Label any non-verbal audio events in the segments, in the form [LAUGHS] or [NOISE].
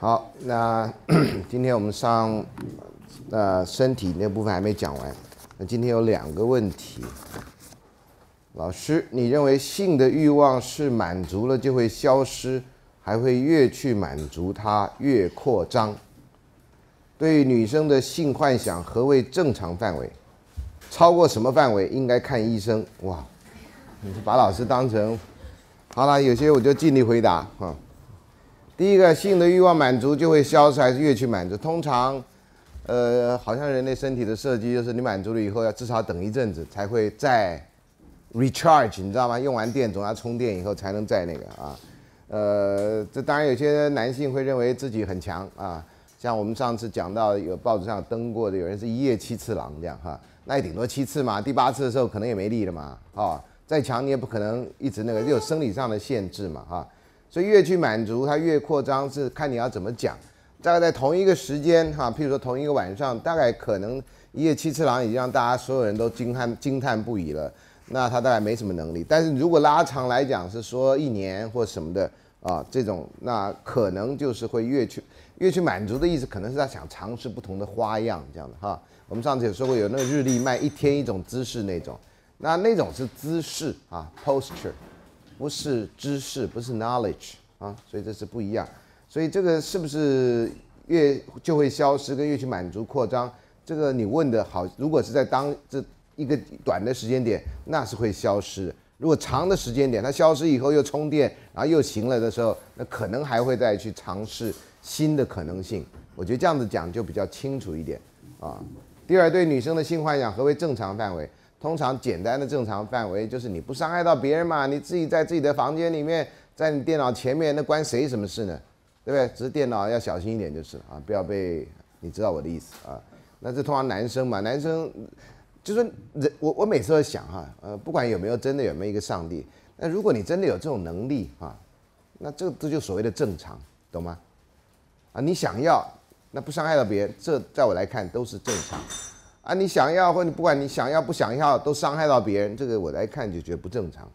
好，那今天我们上那身体那部分还没讲完。那今天有两个问题，老师，你认为性的欲望是满足了就会消失，还会越去满足它越扩张？对于女生的性幻想，何为正常范围？超过什么范围应该看医生？哇，你是把老师当成好了？有些我就尽力回答啊。第一个性的欲望满足就会消失，还是越去满足？通常，呃，好像人类身体的设计就是你满足了以后，要至少等一阵子才会再 recharge，你知道吗？用完电总要充电以后才能再那个啊。呃，这当然有些男性会认为自己很强啊，像我们上次讲到有报纸上登过的，有人是一夜七次郎这样哈，那也顶多七次嘛，第八次的时候可能也没力了嘛啊，再强你也不可能一直那个，就有生理上的限制嘛哈。所以越去满足它越扩张，是看你要怎么讲。大概在同一个时间哈，譬如说同一个晚上，大概可能一夜七次郎已经让大家所有人都惊叹惊叹不已了。那他大概没什么能力。但是如果拉长来讲，是说一年或什么的啊，这种那可能就是会越去越去满足的意思，可能是他想尝试不同的花样这样的哈。我们上次也说过，有那个日历卖一天一种姿势那种，那那种是姿势啊，posture。不是知识，不是 knowledge 啊，所以这是不一样。所以这个是不是越就会消失，跟越去满足扩张？这个你问的好。如果是在当这一个短的时间点，那是会消失。如果长的时间点，它消失以后又充电，然后又行了的时候，那可能还会再去尝试新的可能性。我觉得这样子讲就比较清楚一点啊。第二，对女生的性幻想何为正常范围？通常简单的正常范围就是你不伤害到别人嘛，你自己在自己的房间里面，在你电脑前面，那关谁什么事呢？对不对？只是电脑要小心一点就是啊，不要被你知道我的意思啊。那这通常男生嘛，男生就说人我我每次都想哈，呃，不管有没有真的有没有一个上帝，那如果你真的有这种能力啊，那这这就所谓的正常，懂吗？啊，你想要那不伤害到别人，这在我来看都是正常。啊，你想要或你不管你想要不想要，都伤害到别人，这个我来看就觉得不正常。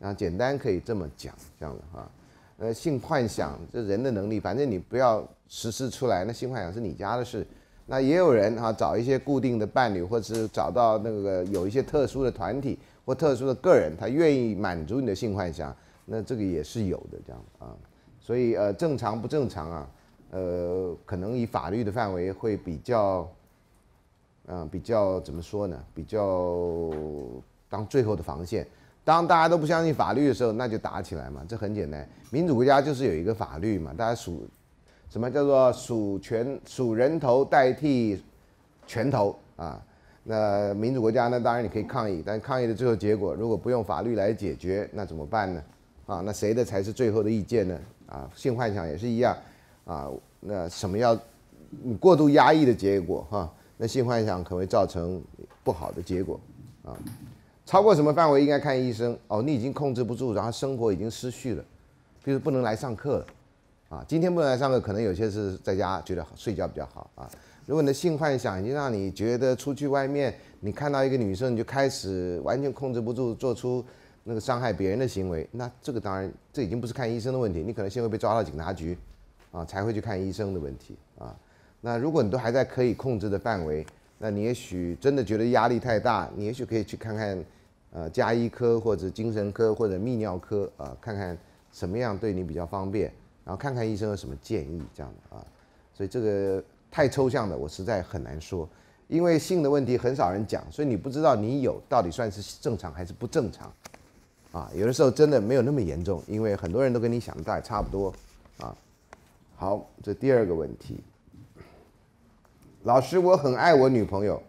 啊，简单可以这么讲，这样的哈，呃，性幻想这人的能力，反正你不要实施出来。那性幻想是你家的事，那也有人哈找一些固定的伴侣，或者是找到那个有一些特殊的团体或特殊的个人，他愿意满足你的性幻想，那这个也是有的这样啊。所以呃，正常不正常啊？呃，可能以法律的范围会比较。嗯，比较怎么说呢？比较当最后的防线，当大家都不相信法律的时候，那就打起来嘛。这很简单，民主国家就是有一个法律嘛。大家数什么叫做数拳数人头代替拳头啊？那民主国家呢，当然你可以抗议，但抗议的最后结果，如果不用法律来解决，那怎么办呢？啊，那谁的才是最后的意见呢？啊，性幻想也是一样啊。那什么要过度压抑的结果哈？那性幻想可能会造成不好的结果，啊，超过什么范围应该看医生哦。你已经控制不住，然后生活已经失序了，比如不能来上课了，啊，今天不能来上课，可能有些是在家觉得睡觉比较好啊。如果你的性幻想已经让你觉得出去外面，你看到一个女生，你就开始完全控制不住，做出那个伤害别人的行为，那这个当然，这已经不是看医生的问题，你可能先会被抓到警察局，啊，才会去看医生的问题啊。那如果你都还在可以控制的范围，那你也许真的觉得压力太大，你也许可以去看看，呃，加医科或者精神科或者泌尿科啊，看看什么样对你比较方便，然后看看医生有什么建议，这样的啊。所以这个太抽象的，我实在很难说，因为性的问题很少人讲，所以你不知道你有到底算是正常还是不正常，啊，有的时候真的没有那么严重，因为很多人都跟你想的大概差不多，啊。好，这第二个问题。老师，我很爱我女朋友，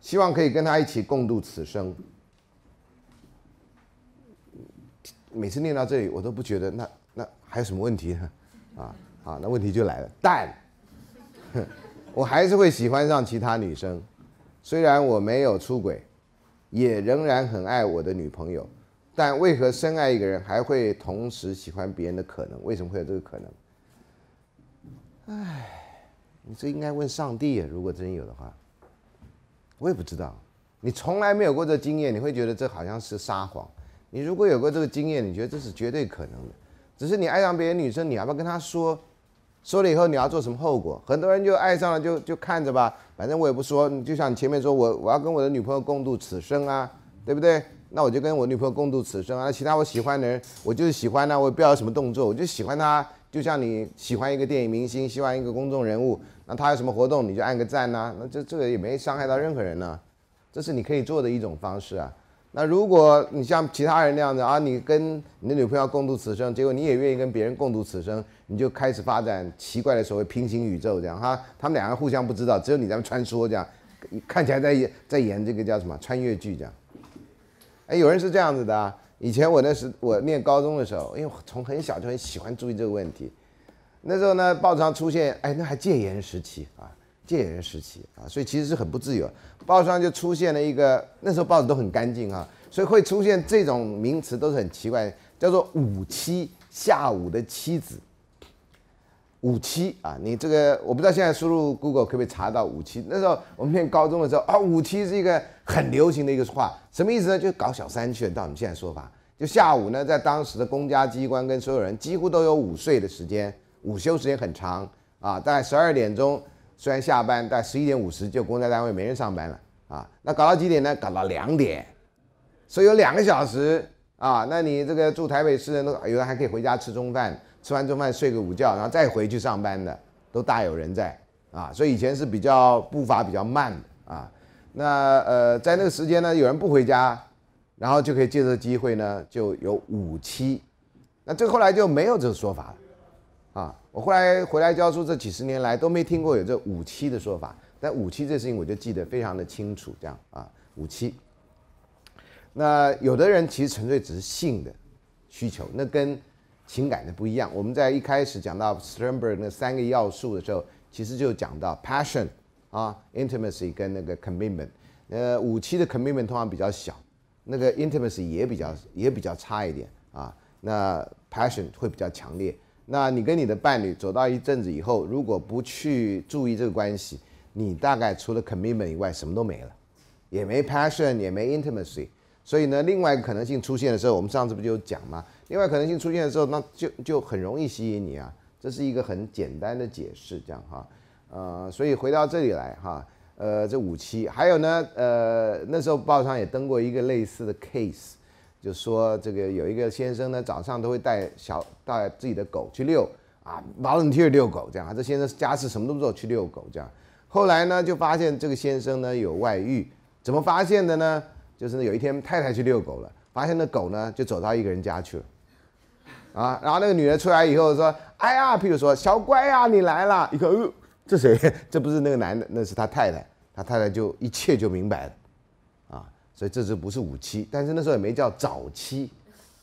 希望可以跟她一起共度此生。每次念到这里，我都不觉得那那还有什么问题呢？[LAUGHS] 啊啊，那问题就来了，但，[LAUGHS] 我还是会喜欢上其他女生。虽然我没有出轨，也仍然很爱我的女朋友，但为何深爱一个人还会同时喜欢别人的可能？为什么会有这个可能？唉。你这应该问上帝，如果真有的话，我也不知道。你从来没有过这经验，你会觉得这好像是撒谎。你如果有过这个经验，你觉得这是绝对可能的。只是你爱上别的女生，你要不要跟她说？说了以后你要做什么后果？很多人就爱上了，就就看着吧，反正我也不说。就像你前面说我我要跟我的女朋友共度此生啊，对不对？那我就跟我女朋友共度此生啊。其他我喜欢的人，我就是喜欢呐，我也不要什么动作，我就喜欢他。就像你喜欢一个电影明星，喜欢一个公众人物，那他有什么活动，你就按个赞呐。那这这个也没伤害到任何人呢，这是你可以做的一种方式啊。那如果你像其他人那样子啊，你跟你的女朋友共度此生，结果你也愿意跟别人共度此生，你就开始发展奇怪的所谓平行宇宙，这样哈，他们两个互相不知道，只有你在穿梭这样，看起来在在演这个叫什么穿越剧这样。哎，有人是这样子的啊。以前我那时我念高中的时候，因为从很小就很喜欢注意这个问题。那时候呢，报纸上出现，哎，那还戒严时期啊，戒严时期啊，所以其实是很不自由。报纸上就出现了一个，那时候报纸都很干净啊，所以会出现这种名词都是很奇怪，叫做“五七下午的妻子”。五七啊，你这个我不知道现在输入 Google 可不可以查到五七？那时候我们念高中的时候啊，五七是一个很流行的一个话，什么意思呢？就搞小三去了。到我们现在说法，就下午呢，在当时的公家机关跟所有人几乎都有午睡的时间，午休时间很长啊。大概十二点钟虽然下班，但十一点五十就公家单位没人上班了啊。那搞到几点呢？搞到两点，所以有两个小时啊。那你这个住台北市人都有的还可以回家吃中饭。吃完中饭睡个午觉，然后再回去上班的都大有人在啊，所以以前是比较步伐比较慢的啊。那呃，在那个时间呢，有人不回家，然后就可以借这机会呢，就有五七。那这后来就没有这个说法了啊。我后来回来教书这几十年来都没听过有这五七的说法，但五七这事情我就记得非常的清楚，这样啊，五七。那有的人其实纯粹只是性的需求，那跟。情感的不一样。我们在一开始讲到 Sternberg 那三个要素的时候，其实就讲到 passion 啊，intimacy 跟那个 commitment。呃，五期的 commitment 通常比较小，那个 intimacy 也比较也比较差一点啊。那 passion 会比较强烈。那你跟你的伴侣走到一阵子以后，如果不去注意这个关系，你大概除了 commitment 以外，什么都没了，也没 passion，也没 intimacy。所以呢，另外一个可能性出现的时候，我们上次不就讲吗？另外可能性出现的时候，那就就很容易吸引你啊，这是一个很简单的解释，这样哈，呃，所以回到这里来哈，呃，这五期还有呢，呃，那时候报上也登过一个类似的 case，就说这个有一个先生呢，早上都会带小带自己的狗去遛啊，volunteer 遛狗这样，这先生家事什么都不做去遛狗这样，后来呢就发现这个先生呢有外遇，怎么发现的呢？就是有一天太太去遛狗了，发现那狗呢就走到一个人家去了。啊，然后那个女的出来以后说：“哎呀，譬如说小乖呀，你来了。”一看，哦，这谁？[LAUGHS] 这不是那个男的，那是他太太。他太太就一切就明白了。啊，所以这就不是五期？但是那时候也没叫早期，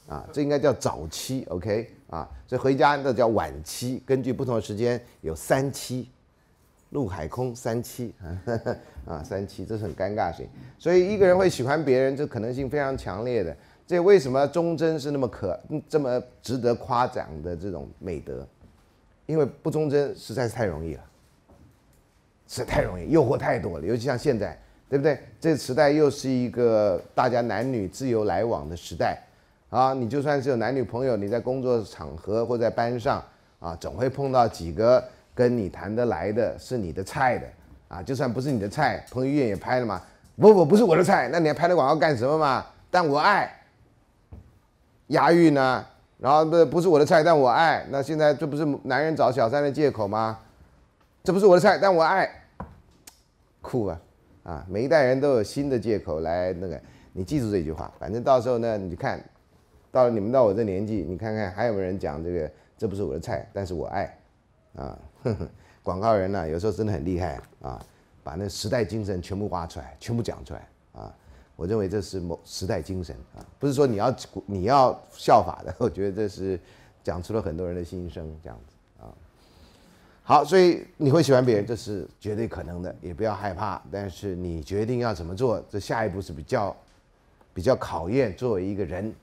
啊，这应该叫早期。OK，啊，所以回家那叫晚期。根据不同的时间有三期，陆海空三期 [LAUGHS] 啊，三期这是很尴尬的事情。所以一个人会喜欢别人，这可能性非常强烈的。这为什么忠贞是那么可、这么值得夸奖的这种美德？因为不忠贞实在是太容易了，是太容易，诱惑太多了。尤其像现在，对不对？这个时代又是一个大家男女自由来往的时代啊！你就算是有男女朋友，你在工作场合或在班上啊，总会碰到几个跟你谈得来的是你的菜的啊。就算不是你的菜，彭于晏也拍了嘛？不不，不是我的菜，那你还拍那广告干什么嘛？但我爱。押韵呢，然后不不是我的菜，但我爱。那现在这不是男人找小三的借口吗？这不是我的菜，但我爱。酷啊，啊，每一代人都有新的借口来那个。你记住这句话，反正到时候呢，你看到你们到我这年纪，你看看还有没有人讲这个？这不是我的菜，但是我爱。啊，[LAUGHS] 广告人呢，有时候真的很厉害啊，把那时代精神全部挖出来，全部讲出来。我认为这是某时代精神啊，不是说你要你要效法的。[LAUGHS] 我觉得这是讲出了很多人的心声，这样子啊。好，所以你会喜欢别人，这是绝对可能的，也不要害怕。但是你决定要怎么做，这下一步是比较比较考验作为一个人，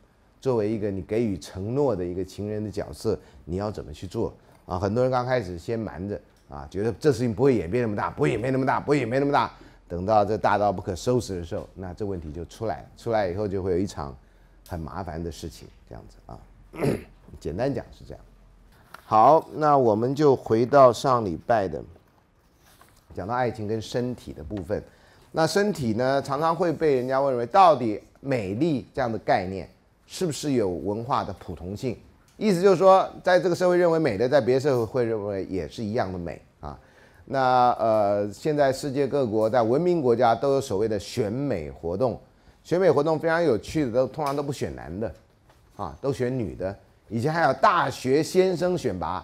作为一个你给予承诺的一个情人的角色，你要怎么去做啊？很多人刚开始先瞒着啊，觉得这事情不会演变那么大，不会没那么大，不会没那么大。等到这大到不可收拾的时候，那这问题就出来，出来以后就会有一场很麻烦的事情。这样子啊，[CLEARS THROAT] 简单讲是这样。好，那我们就回到上礼拜的，讲到爱情跟身体的部分。那身体呢，常常会被人家问为，到底美丽这样的概念是不是有文化的普同性？意思就是说，在这个社会认为美的，在别的社会会认为也是一样的美。那呃，现在世界各国在文明国家都有所谓的选美活动，选美活动非常有趣的，都通常都不选男的，啊，都选女的。以前还有大学先生选拔，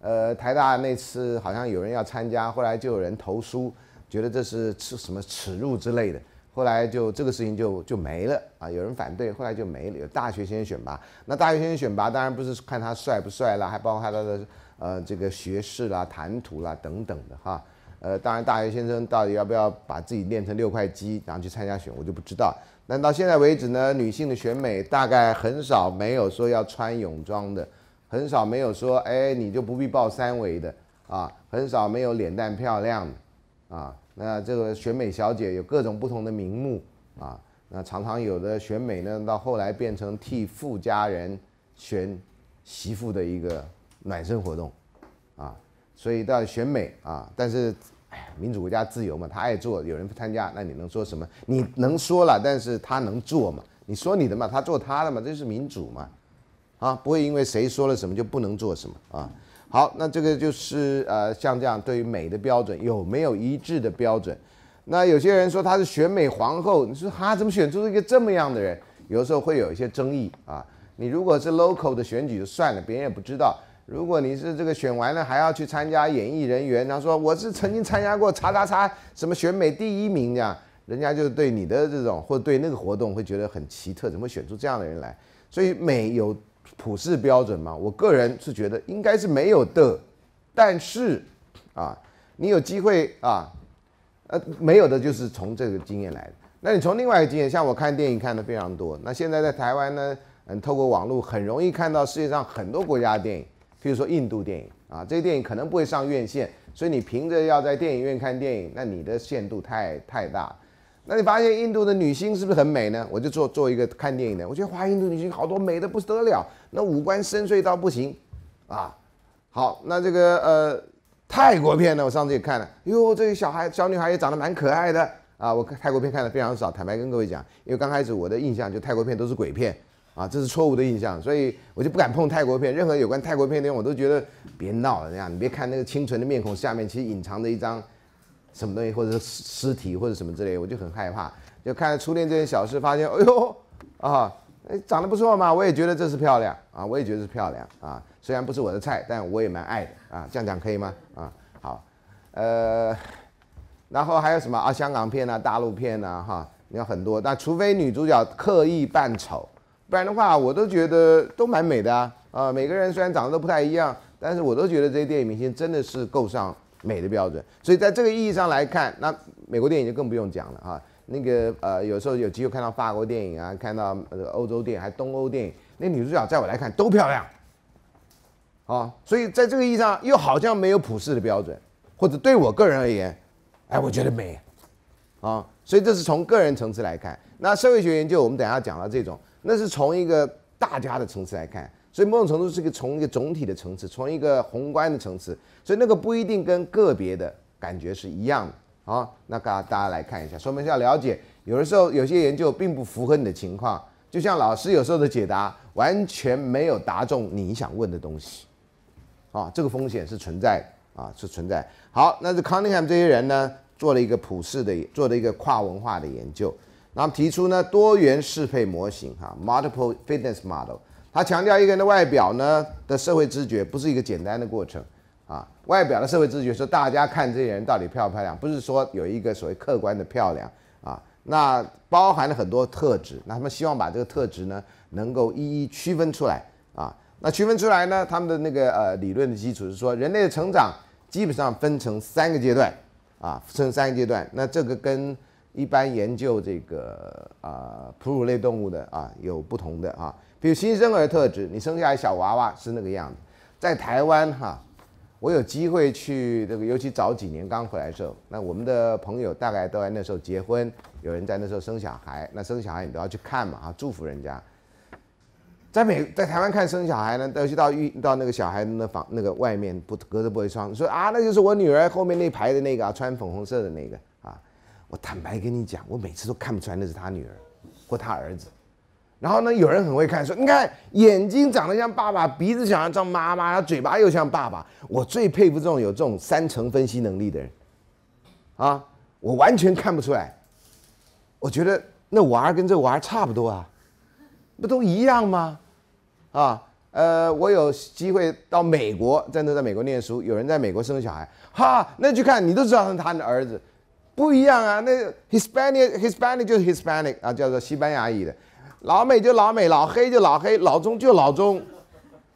呃，台大那次好像有人要参加，后来就有人投诉，觉得这是吃什么耻辱之类的，后来就这个事情就就没了啊，有人反对，后来就没了。有大学先生选拔，那大学先生选拔当然不是看他帅不帅了，还包括他的。呃，这个学士啦、谈吐啦等等的哈，呃，当然，大学先生到底要不要把自己练成六块肌，然后去参加选，我就不知道。那到现在为止呢，女性的选美大概很少没有说要穿泳装的，很少没有说，哎，你就不必报三围的啊，很少没有脸蛋漂亮的啊。那这个选美小姐有各种不同的名目啊，那常常有的选美呢，到后来变成替富家人选媳妇的一个。暖身活动，啊，所以到选美啊，但是哎呀，民主国家自由嘛，他爱做，有人不参加，那你能说什么？你能说了，但是他能做嘛？你说你的嘛，他做他的嘛，这是民主嘛，啊，不会因为谁说了什么就不能做什么啊。好，那这个就是呃，像这样对于美的标准有没有一致的标准？那有些人说她是选美皇后，你说她怎么选出一个这么样的人？有的时候会有一些争议啊。你如果是 local 的选举就算了，别人也不知道。如果你是这个选完了还要去参加演艺人员，他说我是曾经参加过叉叉叉什么选美第一名这样，人家就对你的这种或对那个活动会觉得很奇特，怎么选出这样的人来？所以美有普世标准吗？我个人是觉得应该是没有的，但是啊，你有机会啊，呃，没有的就是从这个经验来的。那你从另外一个经验，像我看电影看的非常多，那现在在台湾呢，嗯，透过网络很容易看到世界上很多国家的电影。比如说印度电影啊，这些电影可能不会上院线，所以你凭着要在电影院看电影，那你的限度太太大那你发现印度的女星是不是很美呢？我就做做一个看电影的，我觉得华印度女星好多美的不得了，那五官深邃到不行啊。好，那这个呃泰国片呢，我上次也看了，哟，这个小孩小女孩也长得蛮可爱的啊。我看泰国片看的非常少，坦白跟各位讲，因为刚开始我的印象就泰国片都是鬼片。啊，这是错误的印象，所以我就不敢碰泰国片，任何有关泰国片的，我都觉得别闹。这样，你别看那个清纯的面孔下面，其实隐藏着一张什么东西，或者是尸体或者什么之类，我就很害怕。就看初恋这件小事，发现，哎呦，啊，长得不错嘛，我也觉得这是漂亮啊，我也觉得是漂亮啊，虽然不是我的菜，但我也蛮爱的啊。这样讲可以吗？啊，好，呃，然后还有什么啊？香港片啊，大陆片啊，哈，你看很多。但除非女主角刻意扮丑。不然的话，我都觉得都蛮美的啊！啊，每个人虽然长得都不太一样，但是我都觉得这些电影明星真的是够上美的标准。所以在这个意义上来看，那美国电影就更不用讲了啊！那个呃，有时候有机会看到法国电影啊，看到欧洲电影，还东欧电影，那女主角在我来看都漂亮啊！所以在这个意义上，又好像没有普世的标准，或者对我个人而言，哎，我觉得美啊！所以这是从个人层次来看，那社会学研究，我们等下讲到这种。那是从一个大家的层次来看，所以某种程度是个从一个总体的层次，从一个宏观的层次，所以那个不一定跟个别的感觉是一样的啊。那大大家来看一下，说明是要了解，有的时候有些研究并不符合你的情况，就像老师有时候的解答完全没有答中你想问的东西啊，这个风险是存在啊，是存在。好，那是 Cunningham 这些人呢做了一个普世的，做了一个跨文化的研究。那么提出呢多元适配模型哈，multiple fitness model，它强调一个人的外表呢的社会知觉不是一个简单的过程啊，外表的社会知觉说大家看这些人到底漂不漂亮，不是说有一个所谓客观的漂亮啊，那包含了很多特质，那他们希望把这个特质呢能够一一区分出来啊，那区分出来呢，他们的那个呃理论的基础是说人类的成长基本上分成三个阶段啊，分成三个阶段，那这个跟一般研究这个啊哺乳类动物的啊有不同的啊，比如新生儿特质，你生下来小娃娃是那个样子。在台湾哈，我有机会去这个，尤其早几年刚回来的时候，那我们的朋友大概都在那时候结婚，有人在那时候生小孩，那生小孩你都要去看嘛啊，祝福人家。在美在台湾看生小孩呢，尤其到遇到那个小孩那房那个外面不隔着玻璃窗，说啊，那就是我女儿后面那排的那个啊，穿粉红色的那个。我坦白跟你讲，我每次都看不出来那是他女儿或他儿子。然后呢，有人很会看，说你看眼睛长得像爸爸，鼻子长得像妈妈，嘴巴又像爸爸。我最佩服这种有这种三层分析能力的人。啊，我完全看不出来。我觉得那娃儿跟这娃儿差不多啊，不都一样吗？啊，呃，我有机会到美国，在那在美国念书，有人在美国生小孩，哈，那去看你都知道是他的儿子。不一样啊，那 Hispanic Hispanic 就是 Hispanic 啊，叫做西班牙语的，老美就老美，老黑就老黑，老中就老中，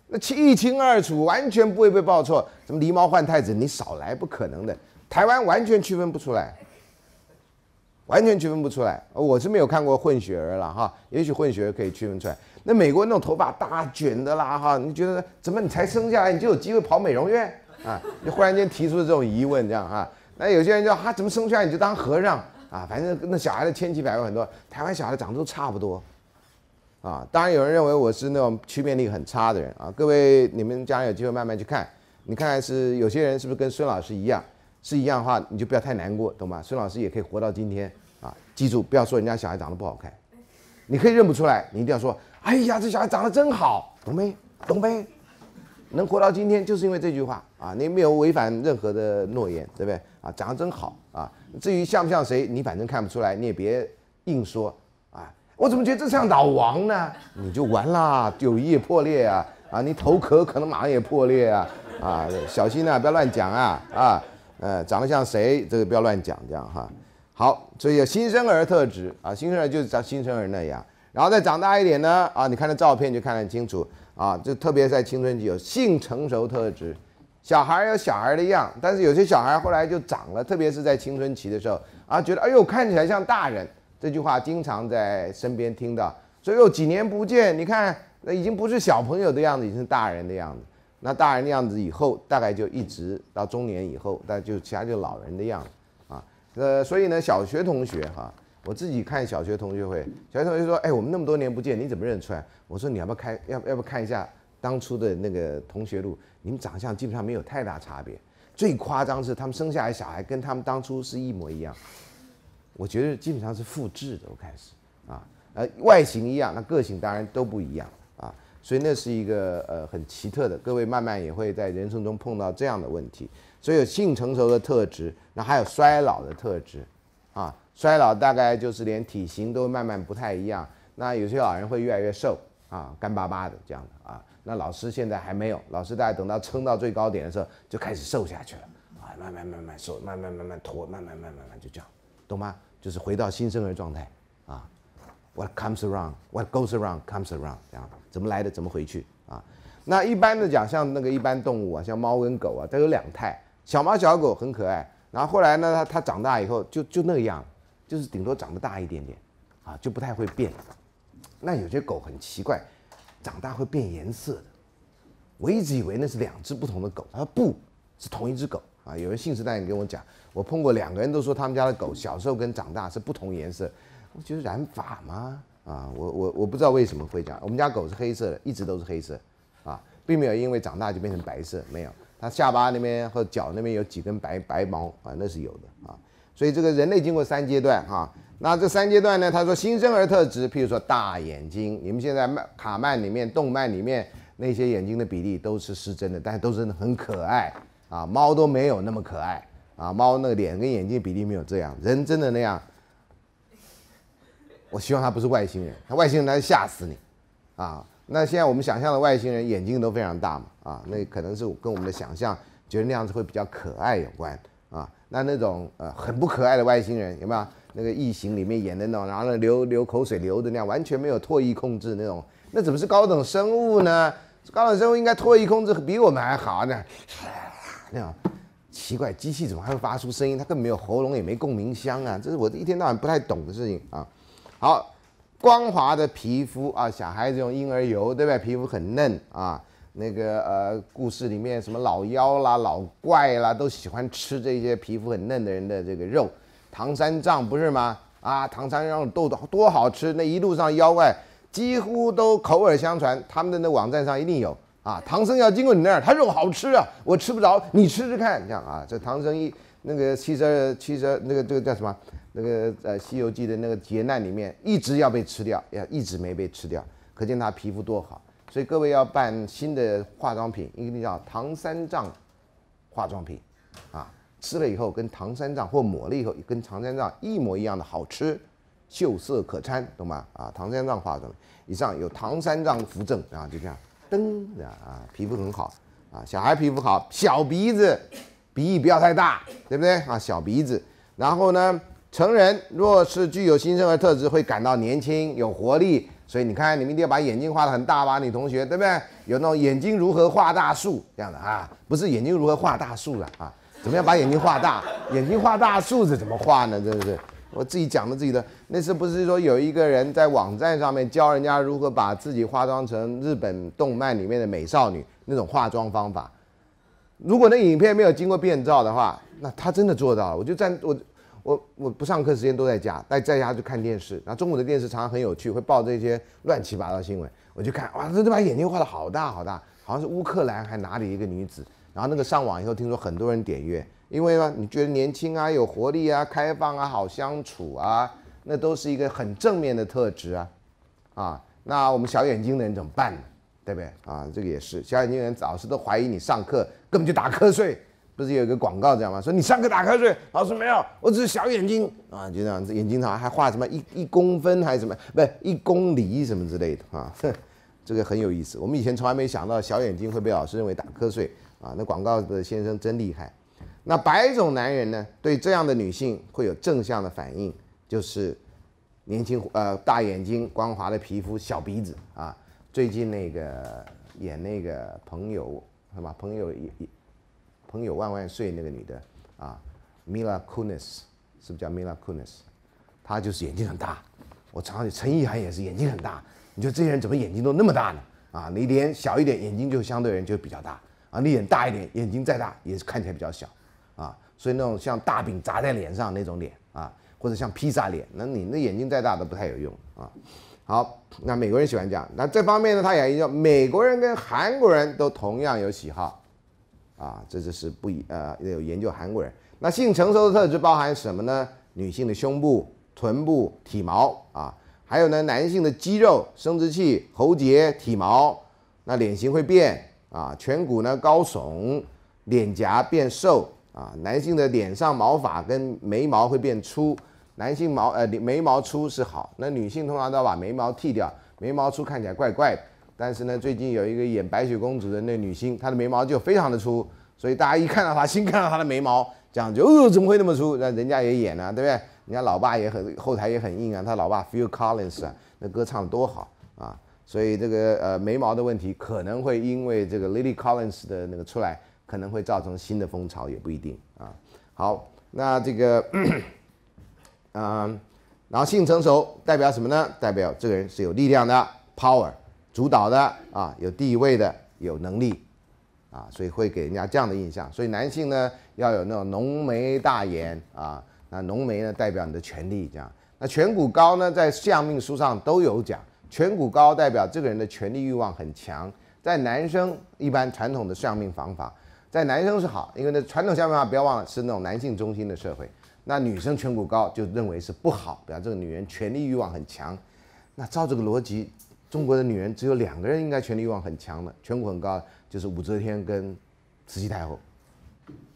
那清一清二楚，完全不会被报错，什么狸猫换太子，你少来，不可能的，台湾完全区分不出来，完全区分不出来，我是没有看过混血儿了哈，也许混血儿可以区分出来，那美国那种头发大卷的啦哈，你觉得怎么你才生下来你就有机会跑美容院啊？你忽然间提出这种疑问，这样哈。那有些人就说他怎么生出来你就当和尚啊？反正那小孩的千奇百怪很多，台湾小孩长得都差不多，啊，当然有人认为我是那种区别力很差的人啊。各位，你们将来有机会慢慢去看，你看看是有些人是不是跟孙老师一样，是一样的话，你就不要太难过，懂吗？孙老师也可以活到今天啊，记住不要说人家小孩长得不好看，你可以认不出来，你一定要说，哎呀，这小孩长得真好，懂没？懂没？能活到今天就是因为这句话啊，你没有违反任何的诺言，对不对？啊，长得真好啊！至于像不像谁，你反正看不出来，你也别硬说啊。我怎么觉得这像老王呢？你就完啦，友谊也破裂啊！啊，你头壳可能马上也破裂啊！啊，小心呐，不要乱讲啊！啊，呃，长得像谁，这个不要乱讲，这样哈。好，所以新生儿特质啊，新生儿就是像新生儿那样，然后再长大一点呢，啊，你看那照片就看得很清楚啊。就特别在青春期有性成熟特质。小孩有小孩的样，但是有些小孩后来就长了，特别是在青春期的时候啊，觉得哎呦看起来像大人。这句话经常在身边听到，所说有几年不见，你看那已经不是小朋友的样子，已经大人的样子。那大人的样子以后大概就一直到中年以后，那就其他就老人的样子啊。呃，所以呢，小学同学哈，我自己看小学同学会，小学同学说，哎，我们那么多年不见，你怎么认出来？我说你要不要开，要要不要看一下？当初的那个同学录，你们长相基本上没有太大差别。最夸张是他们生下来小孩跟他们当初是一模一样，我觉得基本上是复制的。我开始啊，呃，外形一样，那个性当然都不一样啊。所以那是一个呃很奇特的。各位慢慢也会在人生中碰到这样的问题。所以性成熟的特质，那还有衰老的特质啊。衰老大概就是连体型都慢慢不太一样。那有些老人会越来越瘦啊，干巴巴的这样的啊。那老师现在还没有，老师大概等到撑到最高点的时候就开始瘦下去了，啊，慢慢慢慢瘦，慢慢慢慢驼，慢慢慢慢慢就这样，懂吗？就是回到新生儿状态啊。What comes around, what goes around, comes around，这样怎么来的怎么回去啊？那一般的讲，像那个一般动物啊，像猫跟狗啊，它有两态，小猫小狗很可爱，然后后来呢，它它长大以后就就那个样，就是顶多长得大一点点，啊，就不太会变。那有些狗很奇怪。长大会变颜色的，我一直以为那是两只不同的狗，他说不是同一只狗啊。有人信誓旦旦跟我讲，我碰过两个人都说他们家的狗小时候跟长大是不同颜色，我觉得染法吗？啊，我我我不知道为什么会这样。我们家狗是黑色的，一直都是黑色，啊，并没有因为长大就变成白色，没有。它下巴那边或脚那边有几根白白毛啊，那是有的啊。所以这个人类经过三阶段哈。那这三阶段呢？他说新生儿特质，譬如说大眼睛，你们现在漫卡漫里面、动漫里面那些眼睛的比例都是失真的，但是都是很可爱啊。猫都没有那么可爱啊，猫那个脸跟眼睛比例没有这样，人真的那样。我希望他不是外星人，他外星人来吓死你啊！那现在我们想象的外星人眼睛都非常大嘛啊，那可能是跟我们的想象觉得那样子会比较可爱有关啊。那那种呃很不可爱的外星人有没有？那个异形里面演的那种，然后呢流流口水流的那样，完全没有唾液控制那种，那怎么是高等生物呢？高等生物应该唾液控制比我们还好啊！[LAUGHS] 那种奇怪机器怎么还会发出声音？它更没有喉咙，也没共鸣腔啊！这是我一天到晚不太懂的事情啊。好，光滑的皮肤啊，小孩子用婴儿油对不对？皮肤很嫩啊。那个呃，故事里面什么老妖啦、老怪啦，都喜欢吃这些皮肤很嫩的人的这个肉。唐三藏不是吗？啊，唐三藏豆多多好吃，那一路上妖怪几乎都口耳相传，他们的那网站上一定有啊。唐僧要经过你那儿，他肉好吃啊，我吃不着，你吃吃看，这样啊。这唐僧一那个七十二七十二那个这个叫什么？那个呃《西游记》的那个劫难里面，一直要被吃掉，要一直没被吃掉，可见他皮肤多好。所以各位要办新的化妆品，一定叫唐三藏化妆品，啊。吃了以后跟唐三藏或抹了以后跟唐三藏一模一样的好吃，秀色可餐，懂吗？啊，唐三藏化妆。以上有唐三藏扶正啊，就这样，噔啊，皮肤很好啊，小孩皮肤好，小鼻子，鼻翼不要太大，对不对啊？小鼻子。然后呢，成人若是具有新生儿特质，会感到年轻有活力。所以你看你们一定要把眼睛画得很大，吧，女同学，对不对？有那种眼睛如何画大树这样的啊，不是眼睛如何画大树的啊。怎么样把眼睛画大？眼睛画大，数字怎么画呢？真的是我自己讲的自己的。那次不是说有一个人在网站上面教人家如何把自己化妆成日本动漫里面的美少女那种化妆方法。如果那影片没有经过变造的话，那他真的做到了。我就站我我我不上课时间都在家，在在家就看电视。然后中午的电视常常很有趣，会报这些乱七八糟新闻，我就看哇，这这把眼睛画的好大好大，好像是乌克兰还哪里一个女子。然后那个上网以后，听说很多人点阅，因为呢，你觉得年轻啊、有活力啊、开放啊、好相处啊，那都是一个很正面的特质啊，啊，那我们小眼睛的人怎么办呢？对不对？啊，这个也是小眼睛人，老师都怀疑你上课根本就打瞌睡，不是有一个广告这样吗？说你上课打瞌睡，老师没有，我只是小眼睛啊，就这样子，眼睛上还画什么一一公分还是什么，不是一公里什么之类的啊，这个很有意思，我们以前从来没想到小眼睛会被老师认为打瞌睡。啊，那广告的先生真厉害。那白种男人呢，对这样的女性会有正向的反应，就是年轻、呃，大眼睛、光滑的皮肤、小鼻子啊。最近那个演那个朋友是吧？朋友也朋友万万岁那个女的啊，Mila Kunis，是不是叫 Mila Kunis？她就是眼睛很大。我常常陈意涵也是眼睛很大。你说这些人怎么眼睛都那么大呢？啊，你脸小一点，眼睛就相对人就比较大。啊，你眼大一点，眼睛再大也是看起来比较小，啊，所以那种像大饼砸在脸上那种脸啊，或者像披萨脸，那你那眼睛再大都不太有用啊。好，那美国人喜欢这样，那这方面呢，他也研究美国人跟韩国人都同样有喜好，啊，这就是不一呃，有研究韩国人。那性成熟的特质包含什么呢？女性的胸部、臀部、体毛啊，还有呢，男性的肌肉、生殖器、喉结、体毛，那脸型会变。啊，颧骨呢高耸，脸颊变瘦啊。男性的脸上毛发跟眉毛会变粗，男性毛呃眉毛粗是好。那女性通常都要把眉毛剃掉，眉毛粗看起来怪怪的。但是呢，最近有一个演白雪公主的那女星，她的眉毛就非常的粗，所以大家一看到她，先看到她的眉毛，讲就哦，怎么会那么粗？那人家也演呢，对不对？人家老爸也很后台也很硬啊，他老爸 Phil Collins 啊，那歌唱的多好啊。所以这个呃眉毛的问题可能会因为这个 Lady Collins 的那个出来，可能会造成新的风潮，也不一定啊。好，那这个，嗯，[CLEARS THROAT] 然后性成熟代表什么呢？代表这个人是有力量的，power 主导的啊，有地位的，有能力啊，所以会给人家这样的印象。所以男性呢要有那种浓眉大眼啊，那浓眉呢代表你的权力，这样。那颧骨高呢，在相命书上都有讲。颧骨高代表这个人的权力欲望很强，在男生一般传统的算命方法，在男生是好，因为那传统算命方法不要忘了是那种男性中心的社会，那女生颧骨高就认为是不好，比方这个女人权力欲望很强，那照这个逻辑，中国的女人只有两个人应该权力欲望很强的，颧骨很高就是武则天跟慈禧太后，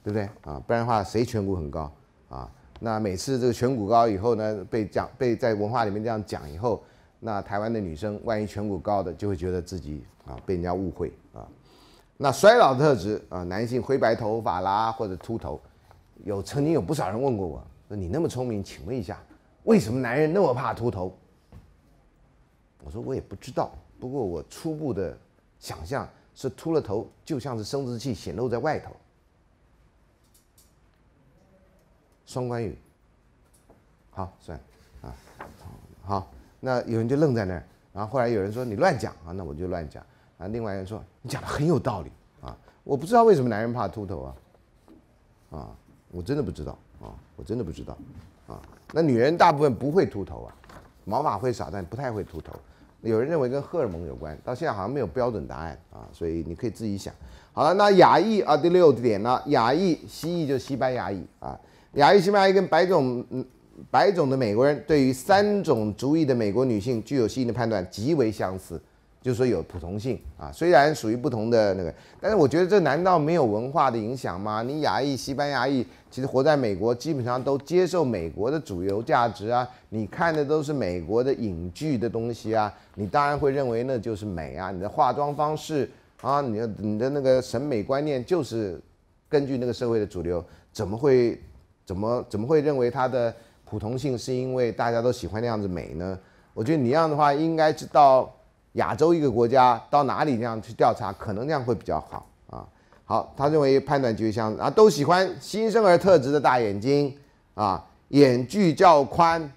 对不对啊？不然的话谁颧骨很高啊？那每次这个颧骨高以后呢，被讲被在文化里面这样讲以后。那台湾的女生，万一颧骨高的，就会觉得自己啊被人家误会啊。那衰老特质啊，男性灰白头发啦，或者秃头，有曾经有不少人问过我，说你那么聪明，请问一下，为什么男人那么怕秃头？我说我也不知道，不过我初步的想象是秃了头就像是生殖器显露在外头。双关语，好算啊，好。那有人就愣在那儿，然后后来有人说你乱讲啊，那我就乱讲啊。另外人说你讲的很有道理啊，我不知道为什么男人怕秃头啊，啊，我真的不知道啊，我真的不知道啊。那女人大部分不会秃头啊，毛发会少，但不太会秃头。有人认为跟荷尔蒙有关，到现在好像没有标准答案啊，所以你可以自己想好了。那亚裔啊，第六点呢，亚裔、西裔就西班牙裔啊，亚裔、西班牙医跟白种嗯。白种的美国人对于三种族裔的美国女性具有吸引的判断极为相似，就是说有普同性啊。虽然属于不同的那个，但是我觉得这难道没有文化的影响吗？你亚裔、西班牙裔其实活在美国，基本上都接受美国的主流价值啊。你看的都是美国的影剧的东西啊，你当然会认为那就是美啊。你的化妆方式啊，你的你的那个审美观念就是根据那个社会的主流，怎么会怎么怎么会认为它的？普同性是因为大家都喜欢那样子美呢？我觉得你那样的话应该到亚洲一个国家到哪里那样去调查，可能那样会比较好啊。好，他认为判断就是像啊，都喜欢新生儿特质的大眼睛啊，眼距较宽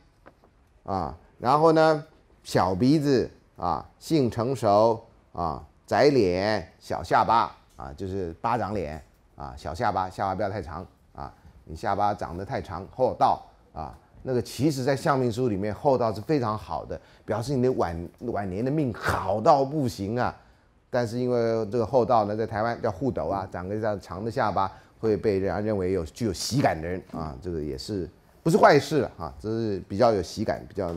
啊，然后呢小鼻子啊，性成熟啊，窄脸小下巴啊，就是巴掌脸啊，小下巴下巴不要太长啊，你下巴长得太长厚道啊。那个其实，在相命书里面，厚道是非常好的，表示你的晚晚年的命好到不行啊。但是因为这个厚道呢，在台湾叫戽斗啊，长个这样长的下巴会被人家认为有具有喜感的人啊，这个也是不是坏事啊，只是比较有喜感，比较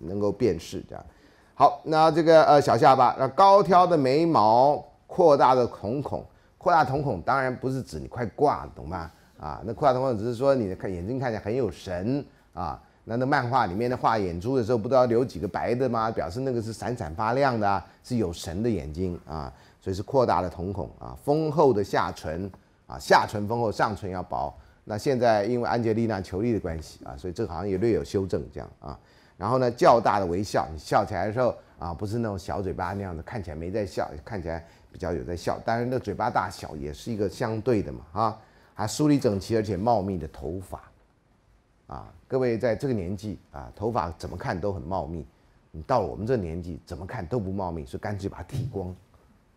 能够辨识这样。好，那这个呃小下巴，那高挑的眉毛，扩大的瞳孔，扩大瞳孔当然不是指你快挂懂吗？啊，那扩大瞳孔只是说你的看眼睛看起来很有神。啊，那那漫画里面的画眼珠的时候，不都要留几个白的吗？表示那个是闪闪发亮的，是有神的眼睛啊，所以是扩大的瞳孔啊，丰厚的下唇啊，下唇丰厚，上唇要薄。那现在因为安吉丽娜·裘丽的关系啊，所以这好像也略有修正这样啊。然后呢，较大的微笑，你笑起来的时候啊，不是那种小嘴巴那样子，看起来没在笑，看起来比较有在笑。当然，那嘴巴大小也是一个相对的嘛啊，还梳理整齐而且茂密的头发。啊，各位在这个年纪啊，头发怎么看都很茂密，你到了我们这年纪怎么看都不茂密，所以干脆把它剃光，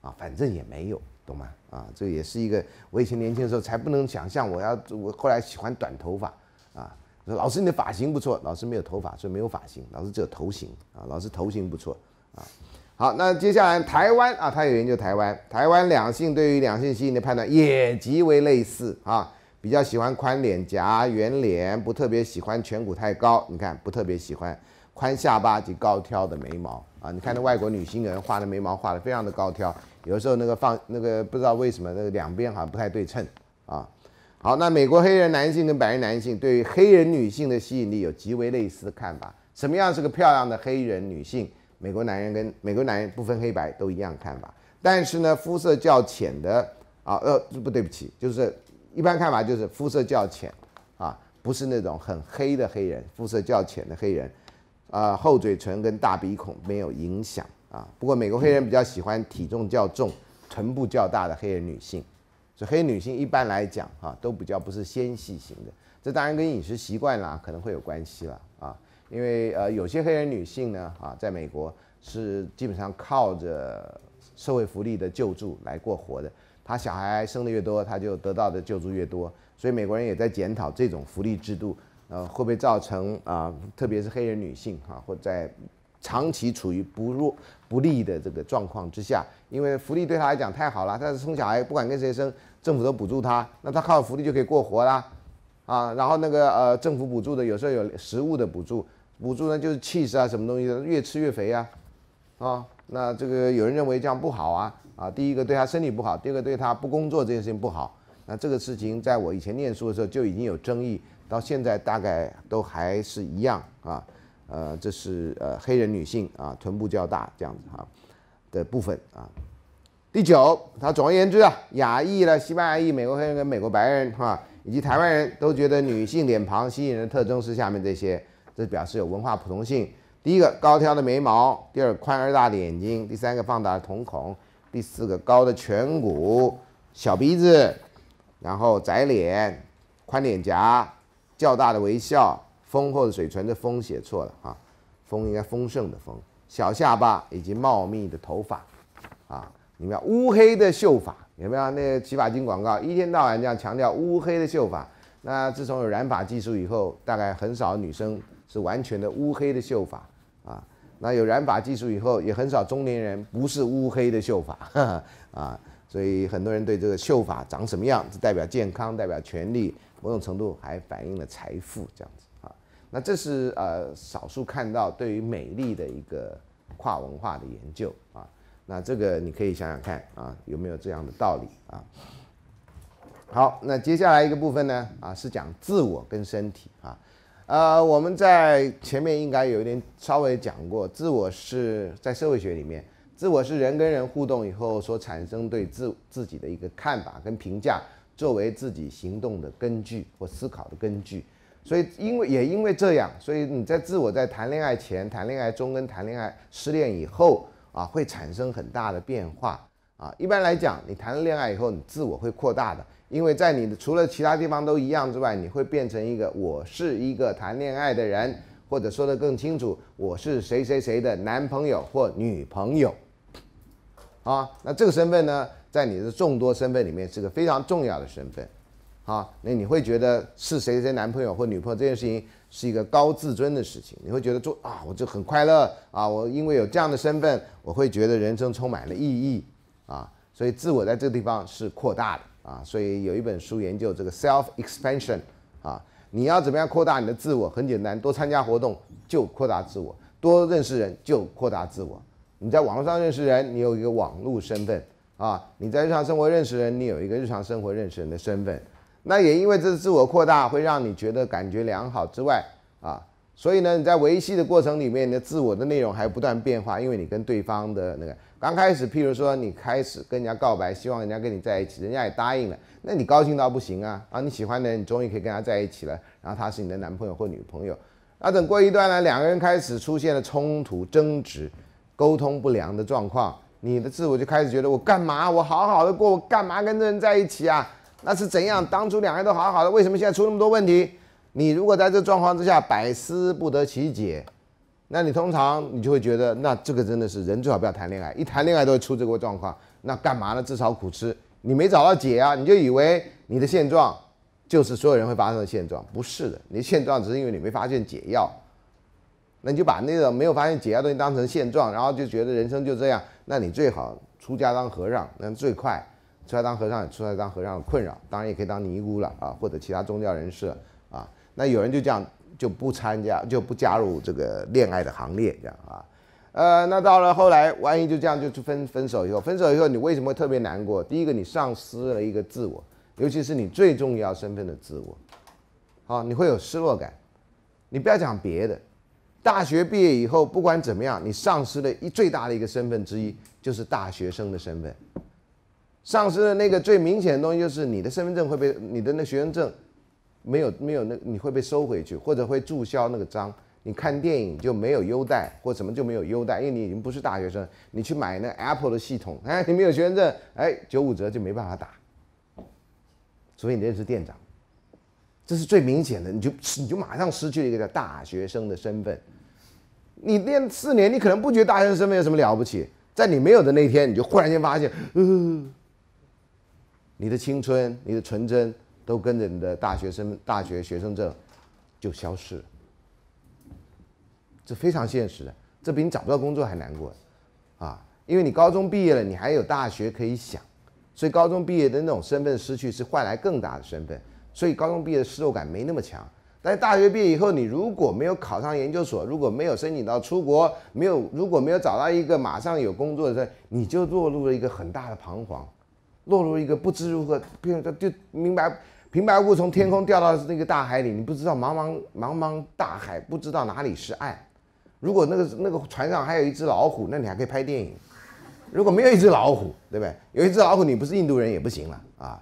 啊，反正也没有，懂吗？啊，这也是一个我以前年轻的时候才不能想象，我要我后来喜欢短头发，啊，说老师你的发型不错，老师没有头发，所以没有发型，老师只有头型，啊，老师头型不错，啊，好，那接下来台湾啊，他有研究台湾，台湾两性对于两性吸引的判断也极为类似啊。比较喜欢宽脸颊、圆脸，不特别喜欢颧骨太高。你看，不特别喜欢宽下巴及高挑的眉毛啊。你看那外国女星人画的眉毛画的非常的高挑，有的时候那个放那个不知道为什么那个两边好像不太对称啊。好，那美国黑人男性跟白人男性对于黑人女性的吸引力有极为类似的看法。什么样是个漂亮的黑人女性？美国男人跟美国男人不分黑白都一样看法。但是呢，肤色较浅的啊，呃，不对不起，就是。一般看法就是肤色较浅，啊，不是那种很黑的黑人，肤色较浅的黑人，啊，厚嘴唇跟大鼻孔没有影响啊。不过美国黑人比较喜欢体重较重、臀部较大的黑人女性，所以黑女性一般来讲啊，都比较不是纤细型的。这当然跟饮食习惯啦，可能会有关系了啊。因为呃，有些黑人女性呢啊，在美国是基本上靠着社会福利的救助来过活的。他小孩生的越多，他就得到的救助越多，所以美国人也在检讨这种福利制度，呃，会不会造成啊，特别是黑人女性哈，或在长期处于不弱不利的这个状况之下，因为福利对他来讲太好了，但是生小孩不管跟谁生，政府都补助他，那他靠福利就可以过活啦，啊，然后那个呃，政府补助的有时候有食物的补助，补助呢就是 cheese 啊，什么东西的越吃越肥啊，啊，那这个有人认为这样不好啊。啊，第一个对他身体不好，第二个对他不工作这件事情不好。那这个事情在我以前念书的时候就已经有争议，到现在大概都还是一样啊。呃，这是呃黑人女性啊，臀部较大这样子哈的部分啊。第九，他总而言之啊，亚裔了、西班牙裔、美国黑人跟美国白人哈，以及台湾人都觉得女性脸庞吸引人的特征是下面这些，这表示有文化普通性。第一个高挑的眉毛，第二宽而大的眼睛，第三个放大瞳孔。第四个高的颧骨，小鼻子，然后窄脸，宽脸颊，较大的微笑，丰厚的嘴唇的丰写错了啊，丰应该丰盛的丰，小下巴以及茂密的头发，啊，你们要乌黑的秀发？有没有那个洗发精广告一天到晚这样强调乌黑的秀发？那自从有染发技术以后，大概很少女生是完全的乌黑的秀发。那有染发技术以后，也很少中年人不是乌黑的秀发 [LAUGHS] 啊，所以很多人对这个秀发长什么样，代表健康，代表权力，某种程度还反映了财富这样子啊。那这是呃少数看到对于美丽的一个跨文化的研究啊。那这个你可以想想看啊，有没有这样的道理啊？好，那接下来一个部分呢，啊是讲自我跟身体啊。呃，我们在前面应该有一点稍微讲过，自我是在社会学里面，自我是人跟人互动以后所产生对自自己的一个看法跟评价，作为自己行动的根据或思考的根据。所以，因为也因为这样，所以你在自我在谈恋爱前、谈恋爱中跟谈恋爱失恋以后啊，会产生很大的变化啊。一般来讲，你谈了恋爱以后，你自我会扩大的。因为在你的除了其他地方都一样之外，你会变成一个我是一个谈恋爱的人，或者说的更清楚，我是谁谁谁的男朋友或女朋友，啊，那这个身份呢，在你的众多身份里面是个非常重要的身份，啊，那你会觉得是谁谁男朋友或女朋友这件事情是一个高自尊的事情，你会觉得做啊我就很快乐啊，我因为有这样的身份，我会觉得人生充满了意义啊，所以自我在这个地方是扩大的。啊，所以有一本书研究这个 self expansion，啊，你要怎么样扩大你的自我？很简单，多参加活动就扩大自我，多认识人就扩大自我。你在网络上认识人，你有一个网络身份啊；你在日常生活认识人，你有一个日常生活认识人的身份。那也因为这是自我扩大，会让你觉得感觉良好之外啊。所以呢，你在维系的过程里面，你的自我的内容还不断变化，因为你跟对方的那个刚开始，譬如说你开始跟人家告白，希望人家跟你在一起，人家也答应了，那你高兴到不行啊！啊，你喜欢的人，你终于可以跟他在一起了，然后他是你的男朋友或女朋友。那等过一段呢，两个人开始出现了冲突、争执、沟通不良的状况，你的自我就开始觉得我干嘛？我好好的过，我干嘛跟这人在一起啊？那是怎样？当初两个人都好好的，为什么现在出那么多问题？你如果在这状况之下百思不得其解，那你通常你就会觉得，那这个真的是人最好不要谈恋爱，一谈恋爱都会出这个状况。那干嘛呢？自找苦吃。你没找到解啊，你就以为你的现状就是所有人会发生的现状，不是的。你的现状只是因为你没发现解药。那你就把那个没有发现解药东西当成现状，然后就觉得人生就这样。那你最好出家当和尚，那最快。出来当和尚，出来当和尚困扰，当然也可以当尼姑了啊，或者其他宗教人士。那有人就这样就不参加就不加入这个恋爱的行列，这样啊，呃，那到了后来，万一就这样就分分手以后，分手以后你为什么特别难过？第一个，你丧失了一个自我，尤其是你最重要身份的自我，啊，你会有失落感。你不要讲别的，大学毕业以后不管怎么样，你丧失了一最大的一个身份之一就是大学生的身份，丧失的那个最明显的东西就是你的身份证会被你的那学生证。没有没有那你会被收回去，或者会注销那个章。你看电影就没有优待，或什么就没有优待，因为你已经不是大学生。你去买那 Apple 的系统，哎，你没有学生证，哎，九五折就没办法打。所以你认识店长，这是最明显的，你就你就马上失去了一个叫大学生的身份。你练四年，你可能不觉得大学生身份有什么了不起，在你没有的那天，你就忽然间发现，嗯，你的青春，你的纯真。都跟着你的大学生、大学学生证就消失了，这非常现实的，这比你找不到工作还难过，啊，因为你高中毕业了，你还有大学可以想，所以高中毕业的那种身份失去是换来更大的身份，所以高中毕业的失落感没那么强。但大学毕业以后，你如果没有考上研究所，如果没有申请到出国，没有如果没有找到一个马上有工作的，你就落入了一个很大的彷徨。落入一个不知如何，就就就明白，平白无从天空掉到那个大海里，你不知道茫茫茫茫大海不知道哪里是岸。如果那个那个船上还有一只老虎，那你还可以拍电影；如果没有一只老虎，对不对？有一只老虎，你不是印度人也不行了啊。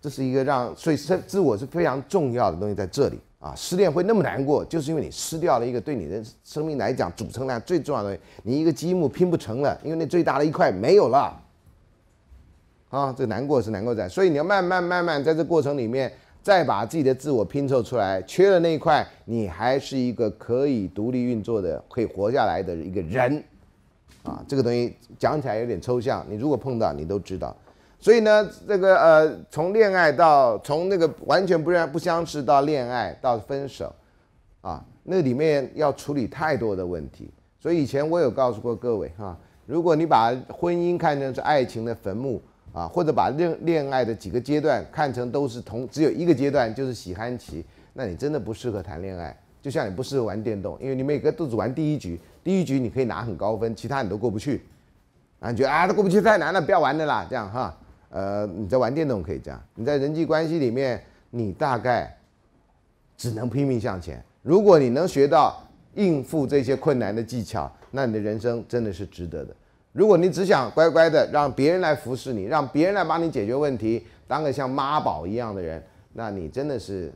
这是一个让所以自我是非常重要的东西在这里啊。失恋会那么难过，就是因为你失掉了一个对你的生命来讲组成量最重要的东西，你一个积木拼不成了，因为那最大的一块没有了。啊，这难过是难过在，所以你要慢慢慢慢在这过程里面，再把自己的自我拼凑出来，缺的那一块，你还是一个可以独立运作的、可以活下来的一个人。啊，这个东西讲起来有点抽象，你如果碰到，你都知道。所以呢，这个呃，从恋爱到从那个完全不认不相识到恋爱到分手，啊，那里面要处理太多的问题。所以以前我有告诉过各位哈，如果你把婚姻看成是爱情的坟墓，啊，或者把恋恋爱的几个阶段看成都是同，只有一个阶段就是喜憨期，那你真的不适合谈恋爱。就像你不适合玩电动，因为你每个都只玩第一局，第一局你可以拿很高分，其他你都过不去。啊，你觉得啊都过不去太难了，不要玩的啦，这样哈。呃，你在玩电动可以这样，你在人际关系里面，你大概只能拼命向前。如果你能学到应付这些困难的技巧，那你的人生真的是值得的。如果你只想乖乖的让别人来服侍你，让别人来帮你解决问题，当个像妈宝一样的人，那你真的是，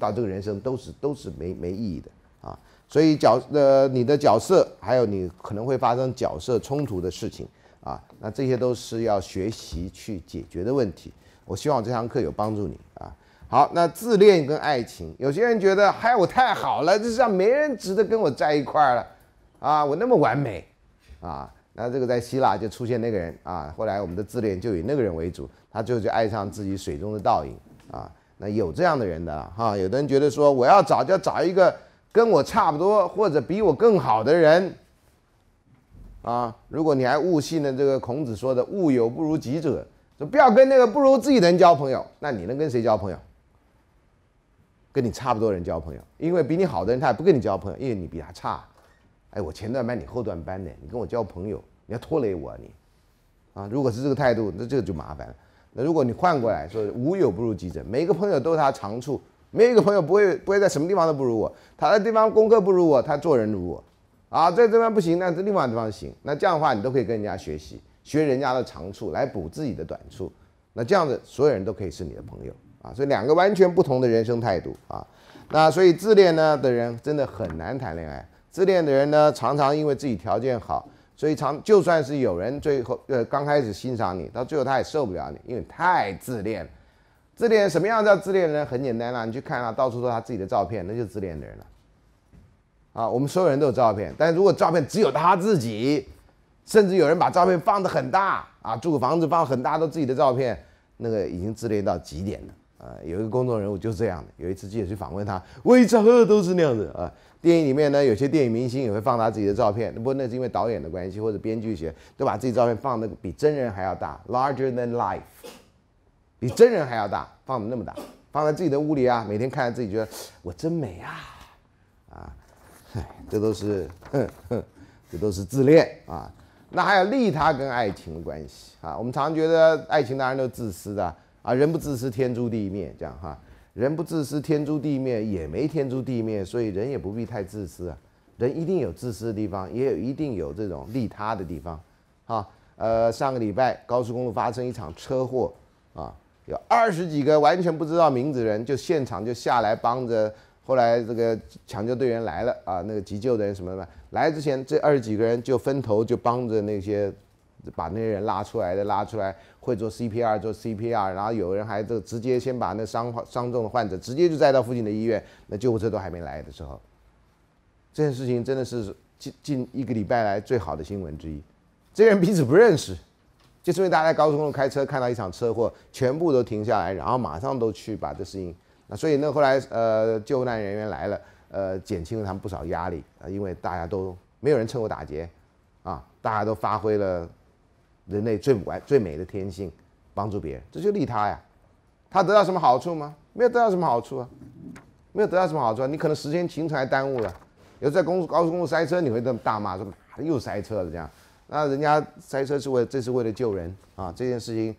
到这个人生都是都是没没意义的啊。所以角呃你的角色，还有你可能会发生角色冲突的事情啊，那这些都是要学习去解决的问题。我希望这堂课有帮助你啊。好，那自恋跟爱情，有些人觉得嗨我太好了，这世上没人值得跟我在一块儿了啊，我那么完美啊。那这个在希腊就出现那个人啊，后来我们的自恋就以那个人为主，他最后就爱上自己水中的倒影啊。那有这样的人的哈，有的人觉得说我要找就要找一个跟我差不多或者比我更好的人啊。如果你还悟性的这个孔子说的“物有不如己者”，就不要跟那个不如自己的人交朋友。那你能跟谁交朋友？跟你差不多人交朋友，因为比你好的人他也不跟你交朋友，因为你比他差。哎，我前段班你后段班的，你跟我交朋友。你要拖累我，你啊！如果是这个态度，那这个就麻烦了。那如果你换过来说“无友不如己者”，每个朋友都是他长处，没有一个朋友不会不会在什么地方都不如我。他的地方功课不如我，他做人如我。啊，在这边不行，那在另外地方行。那这样的话，你都可以跟人家学习，学人家的长处来补自己的短处。那这样子，所有人都可以是你的朋友啊。所以，两个完全不同的人生态度啊。那所以，自恋呢的人真的很难谈恋爱。自恋的人呢，常常因为自己条件好。所以，常就算是有人最后呃刚开始欣赏你，到最后他也受不了你，因为太自恋自恋什么样叫自恋呢？很简单啦，你去看啊，到处都是他自己的照片，那就自恋的人了。啊，我们所有人都有照片，但如果照片只有他自己，甚至有人把照片放的很大啊，住个房子放很大都自己的照片，那个已经自恋到极点了。啊，有一个公众人物就是这样的，有一次记者去访问他，每次喝都是那样子啊。电影里面呢，有些电影明星也会放大自己的照片，不，那是因为导演的关系或者编剧写，都把自己照片放的比真人还要大，larger than life，比真人还要大，放那么大，放在自己的屋里啊，每天看着自己觉得我真美啊，啊，哎，[LAUGHS] 这都是，哼哼，这都是自恋啊。那还有利他跟爱情的关系啊，我们常觉得爱情当然都自私的啊，人不自私天诛地灭这样哈。人不自私，天诛地灭也没天诛地灭，所以人也不必太自私啊。人一定有自私的地方，也有一定有这种利他的地方，哈。呃，上个礼拜高速公路发生一场车祸啊，有二十几个完全不知道名字的人，就现场就下来帮着，后来这个抢救队员来了啊，那个急救的人什么的，来之前这二十几个人就分头就帮着那些。把那些人拉出来的，拉出来会做 CPR 做 CPR，然后有人还就直接先把那伤伤重的患者直接就载到附近的医院，那救护车都还没来的时候，这件事情真的是近近一个礼拜来最好的新闻之一。这人彼此不认识，就是因为大家在高速公路开车看到一场车祸，全部都停下来，然后马上都去把这事情。那所以呢，后来呃，救难人员来了，呃，减轻了他们不少压力啊，因为大家都没有人趁火打劫啊，大家都发挥了。人类最不爱最美的天性，帮助别人，这就利他呀。他得到什么好处吗？没有得到什么好处啊，没有得到什么好处啊。你可能时间、出来耽误了。有时候在公高速公路塞车，你会这么大骂，说“妈的又塞车了”这样。那人家塞车是为了，这是为了救人啊。这件事情，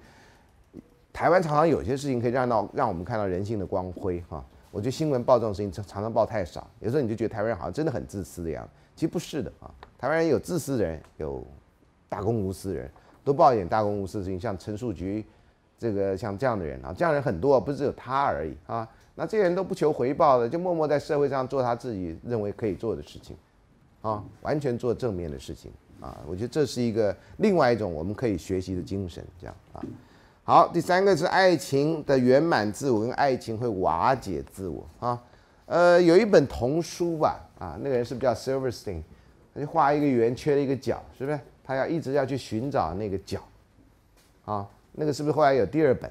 台湾常常有些事情可以让到让我们看到人性的光辉哈。我觉得新闻报这种事情常常报太少，有时候你就觉得台湾人好像真的很自私的样。其实不是的啊，台湾人有自私人，有大公无私人。都抱一点大公无私的事情，像陈树菊，这个像这样的人啊，这样人很多，不是只有他而已啊。那这些人都不求回报的，就默默在社会上做他自己认为可以做的事情，啊，完全做正面的事情啊。我觉得这是一个另外一种我们可以学习的精神，这样啊。好，第三个是爱情的圆满自我，跟爱情会瓦解自我啊。呃，有一本童书吧，啊，那个人是不是叫 Silverstein？他就画一个圆缺了一个角，是不是？他要一直要去寻找那个角，啊，那个是不是后来有第二本，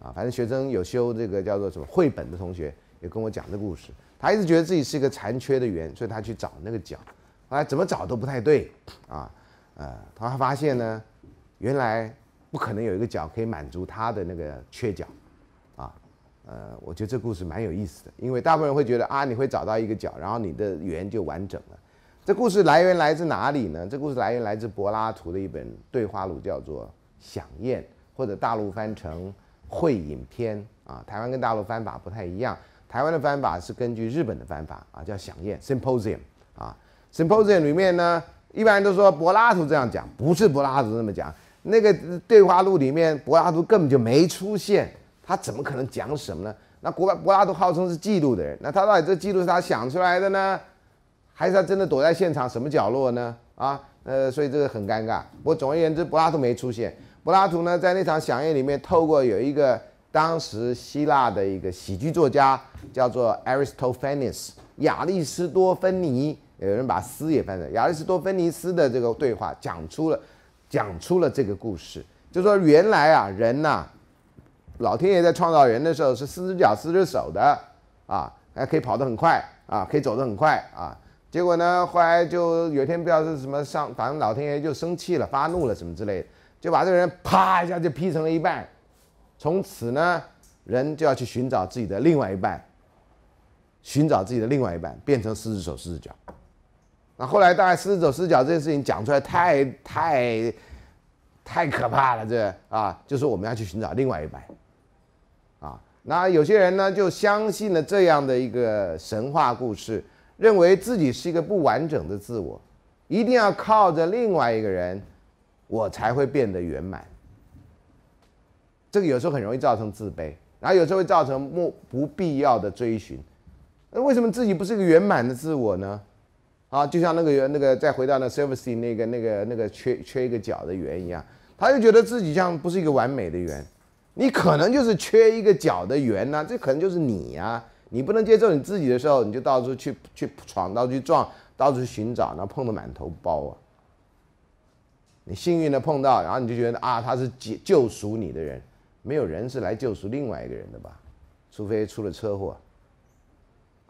啊，反正学生有修这个叫做什么绘本的同学，也跟我讲这故事。他一直觉得自己是一个残缺的圆，所以他去找那个角，后来怎么找都不太对，啊，呃，他还发现呢，原来不可能有一个角可以满足他的那个缺角，啊，呃，我觉得这故事蛮有意思的，因为大部分人会觉得啊，你会找到一个角，然后你的圆就完整了。这故事来源来自哪里呢？这故事来源来自柏拉图的一本对话录，叫做《响燕》，或者大陆翻成《会饮篇》啊。台湾跟大陆翻法不太一样，台湾的翻法是根据日本的翻法啊，叫《响燕》（Symposium）。啊，《Symposium》里面呢，一般人都说柏拉图这样讲，不是柏拉图这么讲。那个对话录里面，柏拉图根本就没出现，他怎么可能讲什么呢？那柏柏拉图号称是记录的人，那他到底这记录是他想出来的呢？还是他真的躲在现场什么角落呢？啊，呃，所以这个很尴尬。不过总而言之，柏拉图没出现。柏拉图呢，在那场响应里面，透过有一个当时希腊的一个喜剧作家叫做 Aristophanes（ 亚里士多芬尼），有人把斯”也翻译。亚里士多芬尼斯的这个对话讲出了，讲出了这个故事，就说原来啊，人呐，老天爷在创造人的时候是四只脚、四只手的啊，还可以跑得很快啊，可以走得很快啊。结果呢？后来就有天不知道是什么上，反正老天爷就生气了，发怒了什么之类的，就把这个人啪一下就劈成了一半。从此呢，人就要去寻找自己的另外一半，寻找自己的另外一半，变成狮子手、狮子脚。那后来大概狮子手、狮子脚这件事情讲出来，太太太可怕了，这啊，就是我们要去寻找另外一半。啊，那有些人呢就相信了这样的一个神话故事。认为自己是一个不完整的自我，一定要靠着另外一个人，我才会变得圆满。这个有时候很容易造成自卑，然后有时候会造成莫不必要的追寻。那为什么自己不是一个圆满的自我呢？啊，就像那个那个再回到那 s e v i c e 那个那个那个缺缺一个角的圆一样，他又觉得自己像不是一个完美的圆。你可能就是缺一个角的圆呢，这可能就是你呀。你不能接受你自己的时候，你就到处去去闯，到处去撞，到处去寻找，那碰得满头包啊！你幸运的碰到，然后你就觉得啊，他是救赎你的人，没有人是来救赎另外一个人的吧？除非出了车祸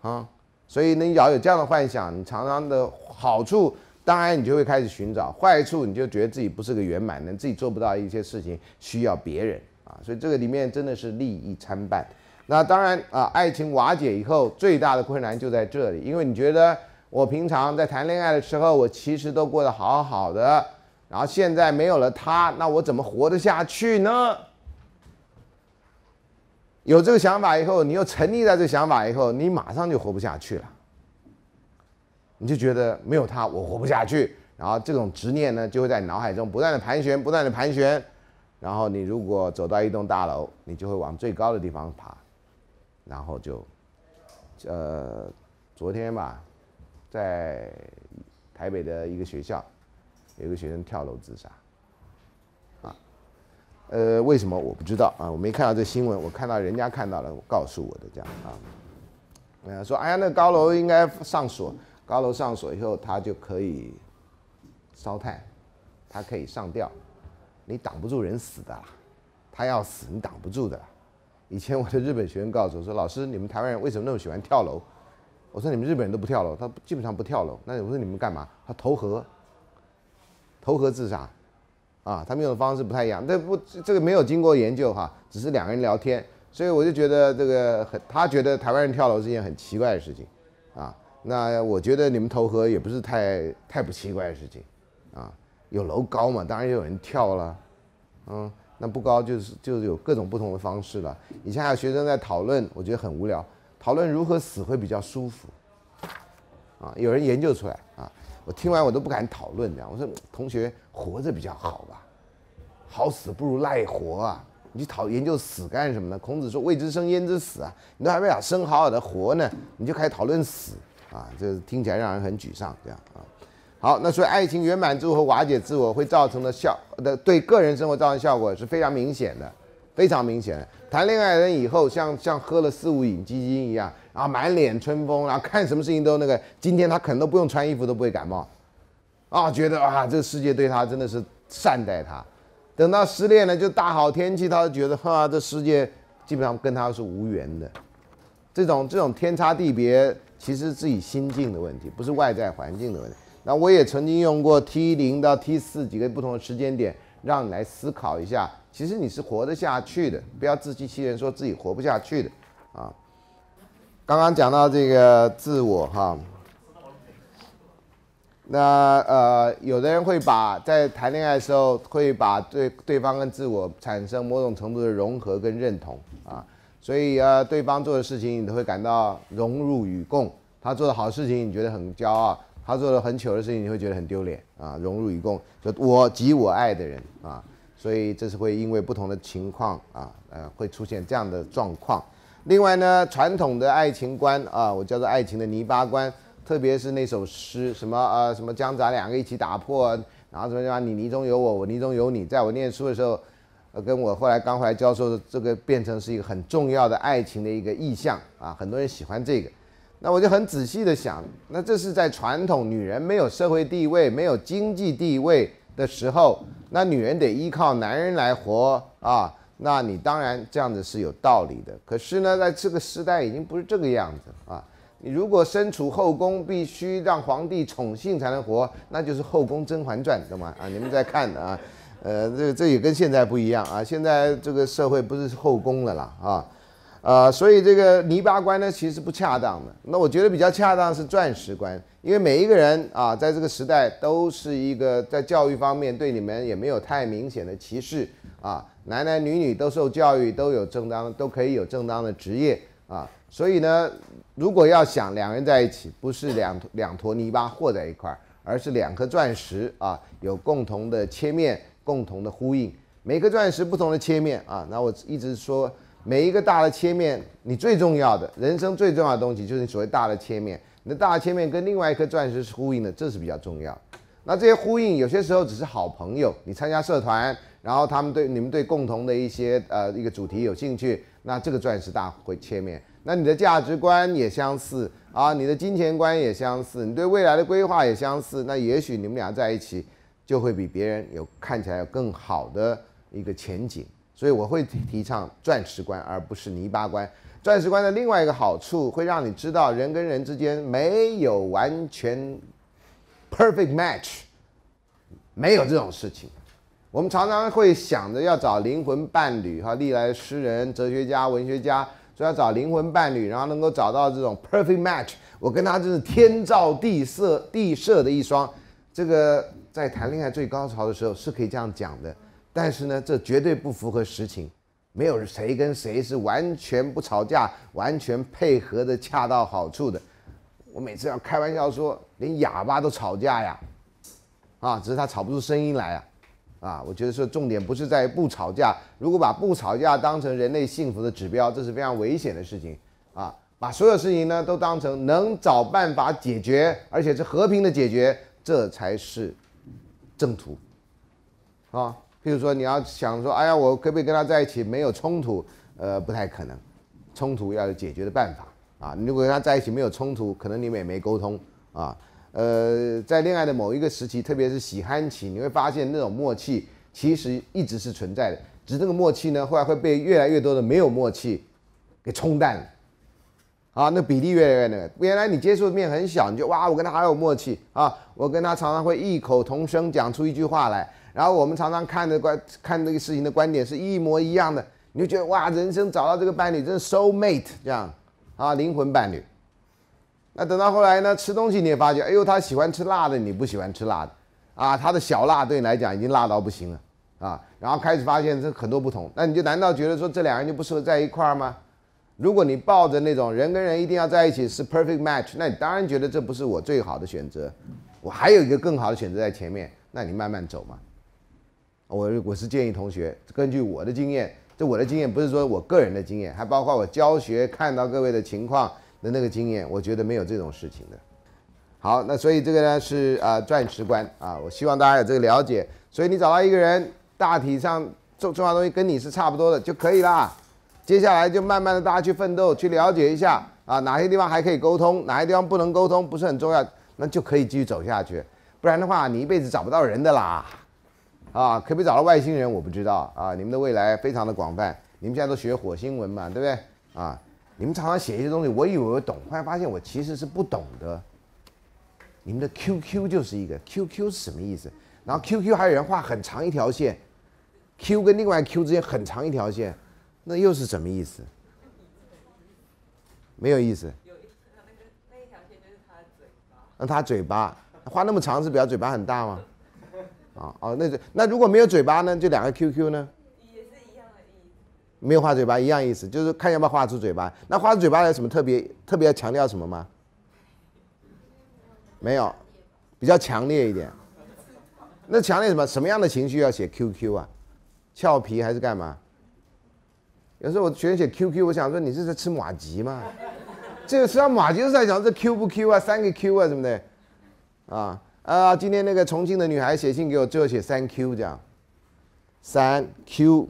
啊！所以你要有这样的幻想，你常常的好处，当然你就会开始寻找；坏处，你就觉得自己不是个圆满的，自己做不到一些事情，需要别人啊！所以这个里面真的是利益参半。那当然啊，爱情瓦解以后，最大的困难就在这里，因为你觉得我平常在谈恋爱的时候，我其实都过得好好的，然后现在没有了他，那我怎么活得下去呢？有这个想法以后，你又沉溺在这想法以后，你马上就活不下去了。你就觉得没有他，我活不下去，然后这种执念呢，就会在脑海中不断的盘旋，不断的盘旋，然后你如果走到一栋大楼，你就会往最高的地方爬。然后就，呃，昨天吧，在台北的一个学校，有一个学生跳楼自杀，啊，呃，为什么我不知道啊？我没看到这新闻，我看到人家看到了，告诉我的这样啊，呃，说哎呀，那高楼应该上锁，高楼上锁以后，他就可以烧炭，他可以上吊，你挡不住人死的，他要死，你挡不住的。以前我的日本学生告诉我说：“老师，你们台湾人为什么那么喜欢跳楼？”我说：“你们日本人都不跳楼，他基本上不跳楼。”那我说：“你们干嘛？”他投河，投河自杀，啊，他们用的方式不太一样。这不，这个没有经过研究哈，只是两个人聊天，所以我就觉得这个很，他觉得台湾人跳楼是一件很奇怪的事情，啊，那我觉得你们投河也不是太太不奇怪的事情，啊，有楼高嘛，当然也有人跳了，嗯。那不高，就是就是有各种不同的方式了。以前还有学生在讨论，我觉得很无聊，讨论如何死会比较舒服。啊，有人研究出来啊，我听完我都不敢讨论，这样。我说同学活着比较好吧，好死不如赖活啊。你讨研究死干什么呢？孔子说未知生焉知死啊，你都还没把生好好的活呢，你就开始讨论死啊，这听起来让人很沮丧，这样。好，那所以爱情圆满之后瓦解自我会造成的效的对个人生活造成效果是非常明显的，非常明显的。谈恋爱人以后像像喝了四五饮鸡精一样，然后满脸春风，然后看什么事情都那个，今天他可能都不用穿衣服都不会感冒，啊，觉得啊这个世界对他真的是善待他。等到失恋了，就大好天气，他觉得哈这世界基本上跟他是无缘的。这种这种天差地别，其实自己心境的问题，不是外在环境的问题。那我也曾经用过 T 零到 T 四几个不同的时间点，让你来思考一下，其实你是活得下去的，不要自欺欺人，说自己活不下去的，啊。刚刚讲到这个自我哈，那呃，有的人会把在谈恋爱的时候，会把对对方跟自我产生某种程度的融合跟认同啊，所以呃，对方做的事情你都会感到荣辱与共，他做的好事情你觉得很骄傲。他做了很糗的事情，你会觉得很丢脸啊，荣辱与共，就我及我爱的人啊，所以这是会因为不同的情况啊，呃，会出现这样的状况。另外呢，传统的爱情观啊，我叫做爱情的泥巴观，特别是那首诗，什么呃，什么将咱两个一起打破，然后什么什么你泥中有我，我泥中有你，在我念书的时候，跟我后来刚回来教授的这个变成是一个很重要的爱情的一个意象啊，很多人喜欢这个。那我就很仔细的想，那这是在传统女人没有社会地位、没有经济地位的时候，那女人得依靠男人来活啊。那你当然这样子是有道理的。可是呢，在这个时代已经不是这个样子啊。你如果身处后宫，必须让皇帝宠幸才能活，那就是《后宫甄嬛传》，懂吗？啊，你们在看的啊。呃，这这也跟现在不一样啊。现在这个社会不是后宫了啦啊。呃，所以这个泥巴关呢，其实不恰当的。那我觉得比较恰当是钻石关，因为每一个人啊，在这个时代都是一个在教育方面对你们也没有太明显的歧视啊，男男女女都受教育，都有正当，都可以有正当的职业啊。所以呢，如果要想两个人在一起，不是两两坨泥巴和在一块儿，而是两颗钻石啊，有共同的切面，共同的呼应。每颗钻石不同的切面啊，那我一直说。每一个大的切面，你最重要的人生最重要的东西就是你所谓大的切面。你的大切面跟另外一颗钻石是呼应的，这是比较重要。那这些呼应有些时候只是好朋友，你参加社团，然后他们对你们对共同的一些呃一个主题有兴趣，那这个钻石大会切面，那你的价值观也相似啊，你的金钱观也相似，你对未来的规划也相似，那也许你们俩在一起就会比别人有看起来有更好的一个前景。所以我会提倡钻石观，而不是泥巴观。钻石观的另外一个好处，会让你知道人跟人之间没有完全 perfect match，没有这种事情。我们常常会想着要找灵魂伴侣，哈，历来诗人、哲学家、文学家说要找灵魂伴侣，然后能够找到这种 perfect match。我跟他就是天造地设地设的一双，这个在谈恋爱最高潮的时候是可以这样讲的。但是呢，这绝对不符合实情，没有谁跟谁是完全不吵架、完全配合的恰到好处的。我每次要开玩笑说，连哑巴都吵架呀，啊，只是他吵不出声音来啊，啊，我觉得说重点不是在于不吵架，如果把不吵架当成人类幸福的指标，这是非常危险的事情啊。把所有事情呢都当成能找办法解决，而且是和平的解决，这才是正途，啊。譬如说，你要想说，哎呀，我可不可以跟他在一起？没有冲突，呃，不太可能。冲突要有解决的办法啊！你如果跟他在一起没有冲突，可能你们也没沟通啊。呃，在恋爱的某一个时期，特别是喜憨期，你会发现那种默契其实一直是存在的，只是这个默契呢，后来会被越来越多的没有默契给冲淡了。啊，那比例越来越……那个，原来你接触面很小，你就哇，我跟他好有默契啊！我跟他常常会异口同声讲出一句话来。然后我们常常看的观看这个事情的观点是一模一样的，你就觉得哇，人生找到这个伴侣真是 soul mate 这样，啊，灵魂伴侣。那等到后来呢，吃东西你也发觉，哎呦，他喜欢吃辣的，你不喜欢吃辣的，啊，他的小辣对你来讲已经辣到不行了，啊，然后开始发现这很多不同，那你就难道觉得说这两个人就不适合在一块儿吗？如果你抱着那种人跟人一定要在一起是 perfect match，那你当然觉得这不是我最好的选择，我还有一个更好的选择在前面，那你慢慢走嘛。我我是建议同学根据我的经验，这我的经验不是说我个人的经验，还包括我教学看到各位的情况的那个经验，我觉得没有这种事情的。好，那所以这个呢是啊钻石观啊，我希望大家有这个了解。所以你找到一个人，大体上重重要东西跟你是差不多的就可以啦。接下来就慢慢的大家去奋斗，去了解一下啊哪些地方还可以沟通，哪些地方不能沟通，不是很重要，那就可以继续走下去。不然的话，你一辈子找不到人的啦。啊，可别找到外星人，我不知道啊。你们的未来非常的广泛，你们现在都学火星文嘛，对不对？啊，你们常常写一些东西，我以为我懂，后来发现我其实是不懂的。你们的 QQ 就是一个 QQ 是什么意思？然后 QQ 还有人画很长一条线，Q 跟另外 Q 之间很长一条线，那又是什么意思？没有意思。一那他嘴巴画那么长，是表示嘴巴很大吗？啊哦，那那如果没有嘴巴呢？就两个 QQ 呢？也是一样的意思。没有画嘴巴，一样意思，就是看要不要画出嘴巴。那画出嘴巴有什么特别？特别要强调什么吗？没有，比较强烈一点。那强烈什么？什么样的情绪要写 QQ 啊？俏皮还是干嘛？有时候我学生写 QQ，我想说你是在吃马吉吗？[LAUGHS] 这个实际上马吉是在讲这 Q 不 Q 啊？三个 Q 啊什么的啊？啊，今天那个重庆的女孩写信给我，最后写 “thank you” 这样，“三 q”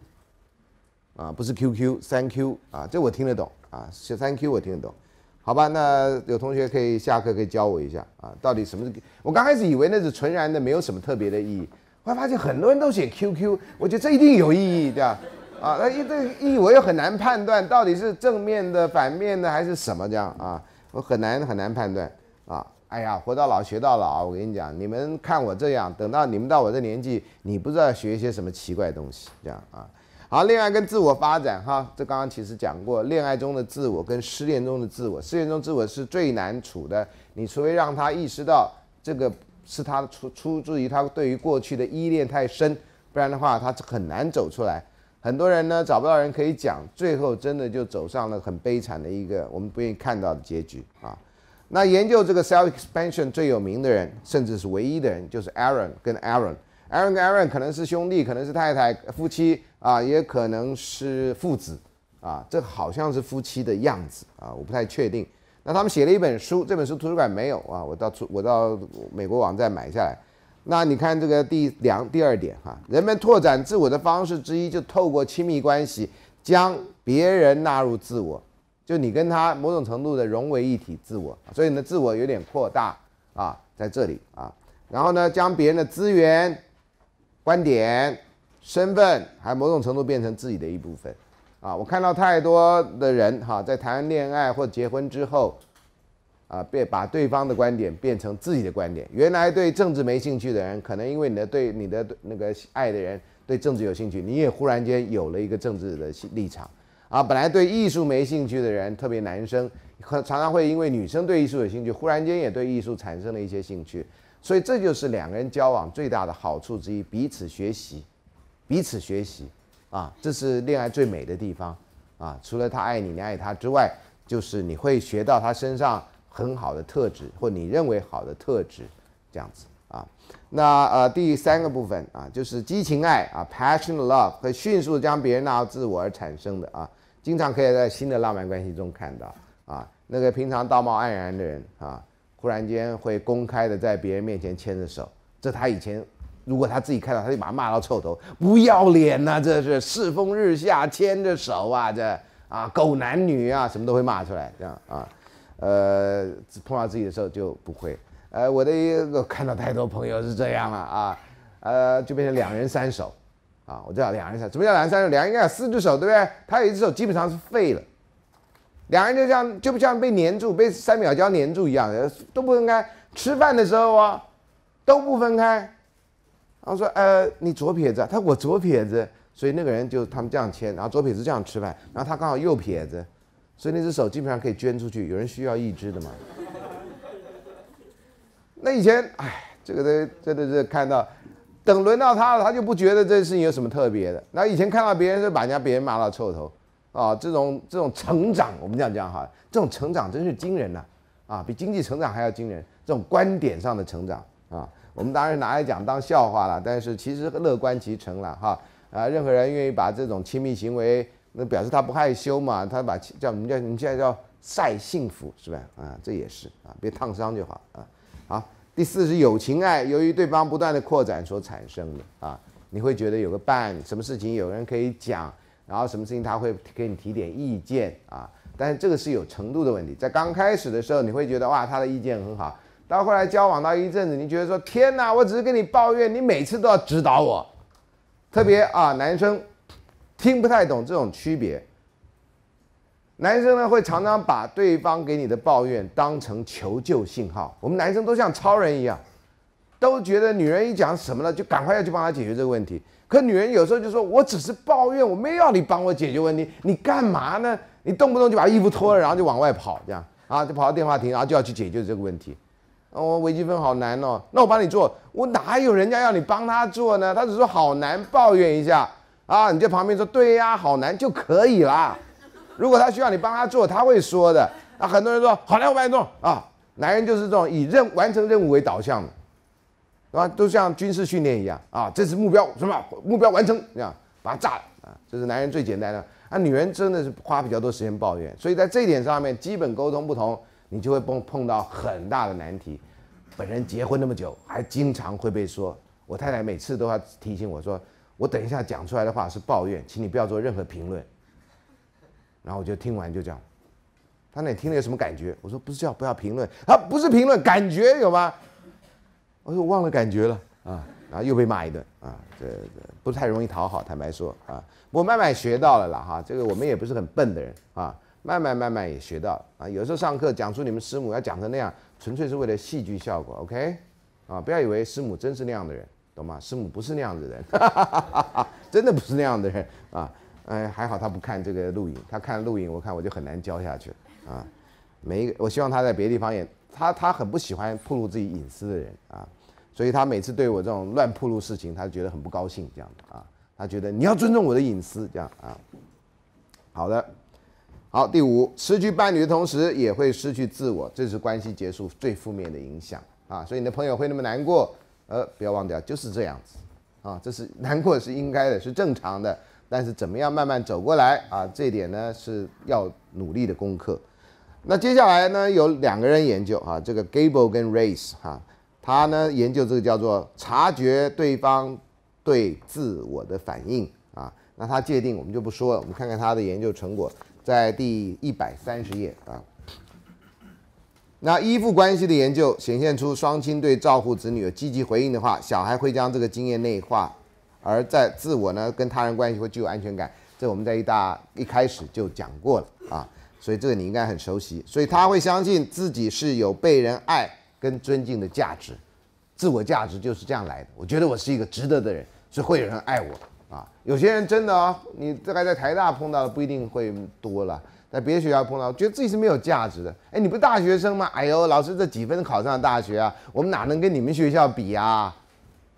啊，不是 “qq”，“thank you” 啊，这我听得懂啊，写 “thank you” 我听得懂，好吧？那有同学可以下课可以教我一下啊，到底什么是？我刚开始以为那是纯然的，没有什么特别的意义，后来发现很多人都写 “qq”，我觉得这一定有意义，对吧？啊，那这对意我又很难判断，到底是正面的、反面的还是什么这样啊？我很难很难判断啊。哎呀，活到老学到老，我跟你讲，你们看我这样，等到你们到我这年纪，你不知道学一些什么奇怪东西，这样啊。好，恋爱跟自我发展哈，这刚刚其实讲过，恋爱中的自我跟失恋中的自我，失恋中自我是最难处的，你除非让他意识到这个是他出出自于他对于过去的依恋太深，不然的话他很难走出来。很多人呢找不到人可以讲，最后真的就走上了很悲惨的一个我们不愿意看到的结局啊。那研究这个 self expansion 最有名的人，甚至是唯一的人，就是 Aaron 跟 Aaron。Aaron 跟 Aaron 可能是兄弟，可能是太太夫妻啊，也可能是父子啊，这好像是夫妻的样子啊，我不太确定。那他们写了一本书，这本书图书馆没有啊，我到出我到美国网站买下来。那你看这个第两第二点哈，人们拓展自我的方式之一，就透过亲密关系将别人纳入自我。就你跟他某种程度的融为一体，自我，所以你的自我有点扩大啊，在这里啊，然后呢，将别人的资源、观点、身份，还某种程度变成自己的一部分啊。我看到太多的人哈，在谈恋爱或结婚之后，啊，变把对方的观点变成自己的观点。原来对政治没兴趣的人，可能因为你的对你的那个爱的人对政治有兴趣，你也忽然间有了一个政治的立场。啊，本来对艺术没兴趣的人，特别男生，可常常会因为女生对艺术有兴趣，忽然间也对艺术产生了一些兴趣。所以这就是两个人交往最大的好处之一，彼此学习，彼此学习。啊，这是恋爱最美的地方。啊，除了他爱你，你爱他之外，就是你会学到他身上很好的特质，或你认为好的特质，这样子。啊，那呃第三个部分啊，就是激情爱啊，passion love，会迅速将别人纳入自我而产生的啊，经常可以在新的浪漫关系中看到啊，那个平常道貌岸然的人啊，忽然间会公开的在别人面前牵着手，这他以前如果他自己看到，他就把他骂到臭头，不要脸呐，这是世风日下，牵着手啊，这啊狗男女啊，什么都会骂出来这样啊，呃碰到自己的时候就不会。呃，我的一个看到太多朋友是这样了啊，呃，就变成两人三手，啊，我叫两人三，什么叫两人三手？两人应该有四只手，对不对？他有一只手基本上是废了，两人就像就不像被粘住，被三秒胶粘住一样，都不分开。吃饭的时候啊，都不分开。然后说，呃，你左撇子？他我左撇子，所以那个人就他们这样签，然后左撇子这样吃饭，然后他刚好右撇子，所以那只手基本上可以捐出去，有人需要一只的嘛。那以前，哎，这个的真的是看到，等轮到他了，他就不觉得这事情有什么特别的。那以前看到别人是把人家别人骂到臭头，啊，这种这种成长，我们这样讲哈，这种成长真是惊人呐、啊，比经济成长还要惊人。这种观点上的成长啊，我们当然拿来讲当笑话了，但是其实乐观其成了哈啊，任何人愿意把这种亲密行为，那表示他不害羞嘛，他把叫我们叫你现在叫晒幸福是吧？啊，这也是啊，别烫伤就好啊。好，第四是友情爱，由于对方不断的扩展所产生的啊，你会觉得有个伴，什么事情有人可以讲，然后什么事情他会给你提点意见啊，但是这个是有程度的问题，在刚开始的时候你会觉得哇他的意见很好，到后来交往到一阵子，你觉得说天哪，我只是跟你抱怨，你每次都要指导我，特别啊男生听不太懂这种区别。男生呢，会常常把对方给你的抱怨当成求救信号。我们男生都像超人一样，都觉得女人一讲什么了，就赶快要去帮她解决这个问题。可女人有时候就说：“我只是抱怨，我没要你帮我解决问题，你干嘛呢？你动不动就把衣服脱了，然后就往外跑，这样啊，就跑到电话亭，然后就要去解决这个问题。我微积分好难哦，那我帮你做。我哪有人家要你帮他做呢？他只是说好难，抱怨一下啊。你在旁边说对呀，好难就可以了。”如果他需要你帮他做，他会说的。那很多人说：“好来，我帮你弄啊，男人就是这种以任完成任务为导向的，啊，吧？都像军事训练一样啊。这是目标，什么目标完成？这样把它炸了啊。这是男人最简单的。那女人真的是花比较多时间抱怨。所以在这一点上面，基本沟通不同，你就会碰碰到很大的难题。本人结婚那么久，还经常会被说，我太太每次都要提醒我说：“我等一下讲出来的话是抱怨，请你不要做任何评论。”然后我就听完就讲，他那听了有什么感觉？我说不是叫不要评论，啊不是评论感觉有吗？我说我忘了感觉了啊，然后又被骂一顿啊，这不太容易讨好，坦白说啊，我慢慢学到了啦哈，这个我们也不是很笨的人啊，慢慢慢慢也学到了啊，有时候上课讲出你们师母要讲成那样，纯粹是为了戏剧效果，OK？啊，不要以为师母真是那样的人，懂吗？师母不是那样的人，[LAUGHS] 真的不是那样的人啊。哎，还好他不看这个录影，他看录影，我看我就很难教下去啊。每一个，我希望他在别的地方也，他他很不喜欢暴露自己隐私的人啊，所以他每次对我这种乱暴露事情，他觉得很不高兴，这样啊，他觉得你要尊重我的隐私，这样啊。好的，好，第五，失去伴侣的同时也会失去自我，这是关系结束最负面的影响啊，所以你的朋友会那么难过，呃，不要忘掉就是这样子啊，这是难过是应该的，是正常的。但是怎么样慢慢走过来啊？这一点呢是要努力的功课。那接下来呢有两个人研究啊，这个 Gable 跟 Race 哈，他呢研究这个叫做察觉对方对自我的反应啊。那他界定我们就不说了，我们看看他的研究成果在第一百三十页啊。那依附关系的研究显现出双亲对照护子女有积极回应的话，小孩会将这个经验内化。而在自我呢跟他人关系会具有安全感，这我们在一大一开始就讲过了啊，所以这个你应该很熟悉。所以他会相信自己是有被人爱跟尊敬的价值，自我价值就是这样来的。我觉得我是一个值得的人，是会有人爱我啊。有些人真的哦，你大概在台大碰到的不一定会多了，在别的学校碰到，觉得自己是没有价值的。哎，你不大学生吗？哎呦，老师这几分考上大学啊，我们哪能跟你们学校比啊？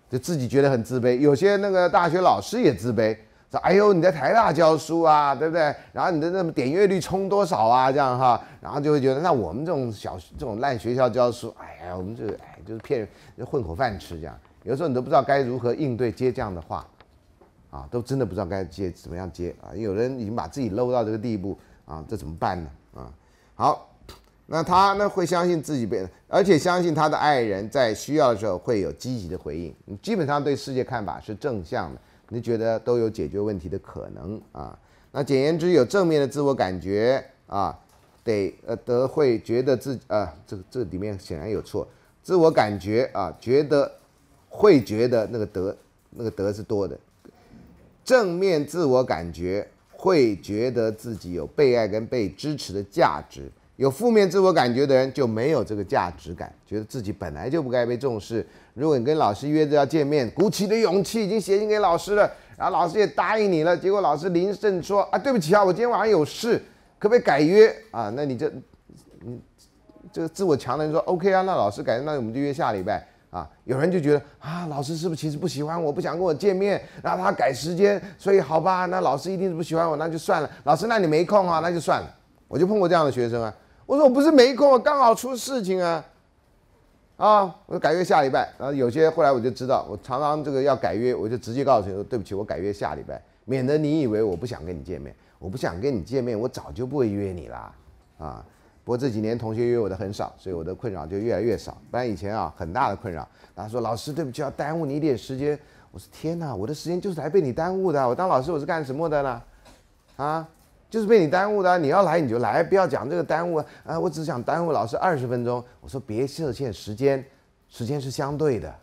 就自己觉得很自卑，有些那个大学老师也自卑，说：“哎呦，你在台大教书啊，对不对？然后你的那点阅率冲多少啊？这样哈，然后就会觉得，那我们这种小这种烂学校教书，哎呀，我们就哎就是骗人混口饭吃这样。有时候你都不知道该如何应对接这样的话，啊，都真的不知道该接怎么样接啊。有人已经把自己 low 到这个地步啊，这怎么办呢？啊，好。”那他呢会相信自己被，而且相信他的爱人，在需要的时候会有积极的回应。你基本上对世界看法是正向的，你觉得都有解决问题的可能啊。那简言之，有正面的自我感觉啊，得呃得会觉得自己啊，这这里面显然有错。自我感觉啊，觉得，会觉得那个得那个得是多的，正面自我感觉会觉得自己有被爱跟被支持的价值。有负面自我感觉的人就没有这个价值感，觉得自己本来就不该被重视。如果你跟老师约着要见面，鼓起的勇气已经写信给老师了，然后老师也答应你了，结果老师临阵说啊对不起啊，我今天晚上有事，可不可以改约啊？那你这，你这个自我强的人说 OK 啊，那老师改那我们就约下礼拜啊。有人就觉得啊，老师是不是其实不喜欢我，不想跟我见面，然后他改时间，所以好吧，那老师一定是不喜欢我，那就算了。老师，那你没空啊，那就算了。我就碰过这样的学生啊。我说我不是没空，刚好出事情啊，啊！我说改约下礼拜，然后有些后来我就知道，我常常这个要改约，我就直接告诉你说对不起，我改约下礼拜，免得你以为我不想跟你见面。我不想跟你见面，我早就不会约你啦，啊！不过这几年同学约我的很少，所以我的困扰就越来越少。不然以前啊，很大的困扰，他说老师对不起，要耽误你一点时间。我说天哪，我的时间就是来被你耽误的。我当老师我是干什么的呢？啊！就是被你耽误的，你要来你就来，不要讲这个耽误啊！我只想耽误老师二十分钟。我说别设限时间，时间是相对的。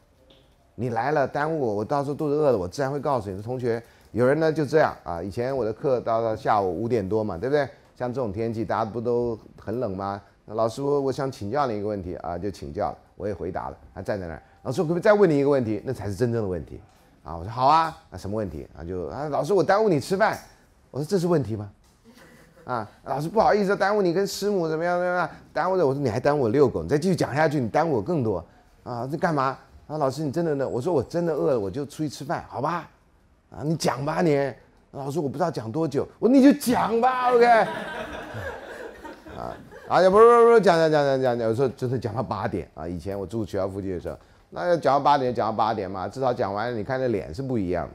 你来了耽误我，我到时候肚子饿了，我自然会告诉你的同学。有人呢就这样啊，以前我的课到到下午五点多嘛，对不对？像这种天气，大家不都很冷吗？老师，我我想请教您一个问题啊，就请教，我也回答了，他站在那儿。老师可不可以再问你一个问题？那才是真正的问题啊！我说好啊，那什么问题啊？就啊，老师我耽误你吃饭，我说这是问题吗？啊，老师不好意思，耽误你跟师母怎么样怎么样？耽误了。我说你还耽误我遛狗，你再继续讲下去，你耽误我更多，啊，这干嘛？啊，老师你真的呢？我说我真的饿了，我就出去吃饭，好吧？啊，你讲吧你，老师我不知道讲多久，我说你就讲吧，OK？[LAUGHS] 啊，啊，后不不不讲讲讲讲讲讲，我说真的讲到八点啊。以前我住学校附近的时候，那要讲到八点讲到八点嘛，至少讲完，你看那脸是不一样的。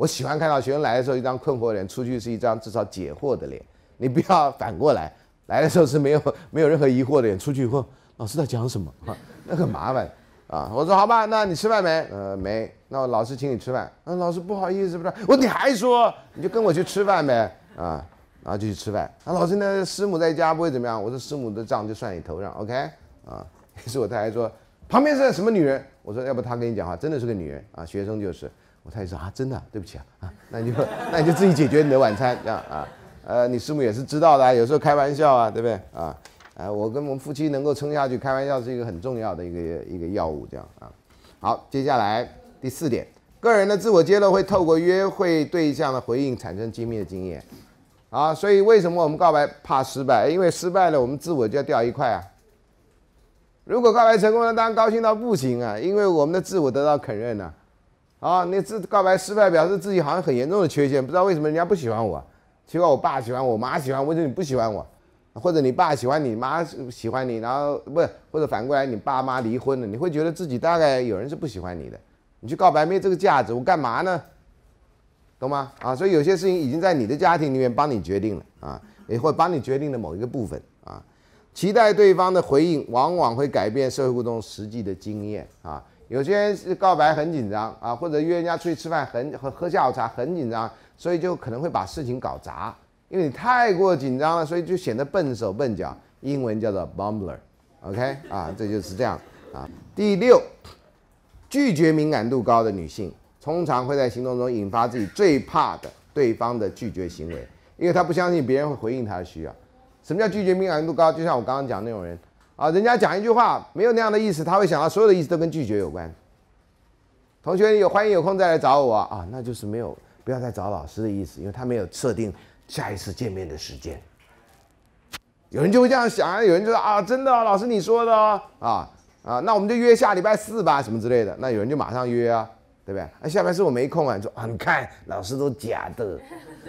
我喜欢看到学生来的时候一张困惑脸，出去是一张至少解惑的脸。你不要反过来，来的时候是没有没有任何疑惑的脸，出去以后老师在讲什么，那很麻烦啊。我说好吧，那你吃饭没？呃，没。那我老师请你吃饭。嗯，老师不好意思不是。我说你还说，你就跟我去吃饭呗啊，然后就去吃饭。啊，老师呢？师母在家不会怎么样？我说师母的账就算你头上，OK？啊，于 [LAUGHS] 是我他还说旁边是什么女人？我说要不他跟你讲话真的是个女人啊，学生就是。我太太说啊，真的，对不起啊，啊，那你就 [LAUGHS] 那你就自己解决你的晚餐这样啊，呃，你师母也是知道的，有时候开玩笑啊，对不对啊？呃，我跟我们夫妻能够撑下去，开玩笑是一个很重要的一个一个药物这样啊。好，接下来第四点，个人的自我揭露会透过约会对象的回应产生精密的经验，啊，所以为什么我们告白怕失败？因为失败了，我们自我就要掉一块啊。如果告白成功了，当然高兴到不行啊，因为我们的自我得到肯认了。啊，那次告白失败，表示自己好像很严重的缺陷，不知道为什么人家不喜欢我，奇怪，我爸喜欢，我妈喜欢，为什么你不喜欢我？或者你爸喜欢你妈喜欢你，然后不，或者反过来，你爸妈离婚了，你会觉得自己大概有人是不喜欢你的，你去告白没这个价值，我干嘛呢？懂吗？啊，所以有些事情已经在你的家庭里面帮你决定了啊，也会帮你决定了某一个部分啊。期待对方的回应，往往会改变社会互动实际的经验啊。有些人是告白很紧张啊，或者约人家出去吃饭、很喝喝下午茶很紧张，所以就可能会把事情搞砸，因为你太过紧张了，所以就显得笨手笨脚。英文叫做 bumbler，OK 啊，这就是这样啊。第六，拒绝敏感度高的女性，通常会在行动中引发自己最怕的对方的拒绝行为，因为她不相信别人会回应她的需要。什么叫拒绝敏感度高？就像我刚刚讲那种人。啊，人家讲一句话没有那样的意思，他会想到所有的意思都跟拒绝有关。同学有欢迎有空再来找我啊，那就是没有不要再找老师的意思，因为他没有设定下一次见面的时间。有人就会这样想啊，有人就说啊，真的，老师你说的啊啊，那我们就约下礼拜四吧，什么之类的。那有人就马上约啊，对不对？那下礼拜四我没空啊，你说啊，你看老师都假的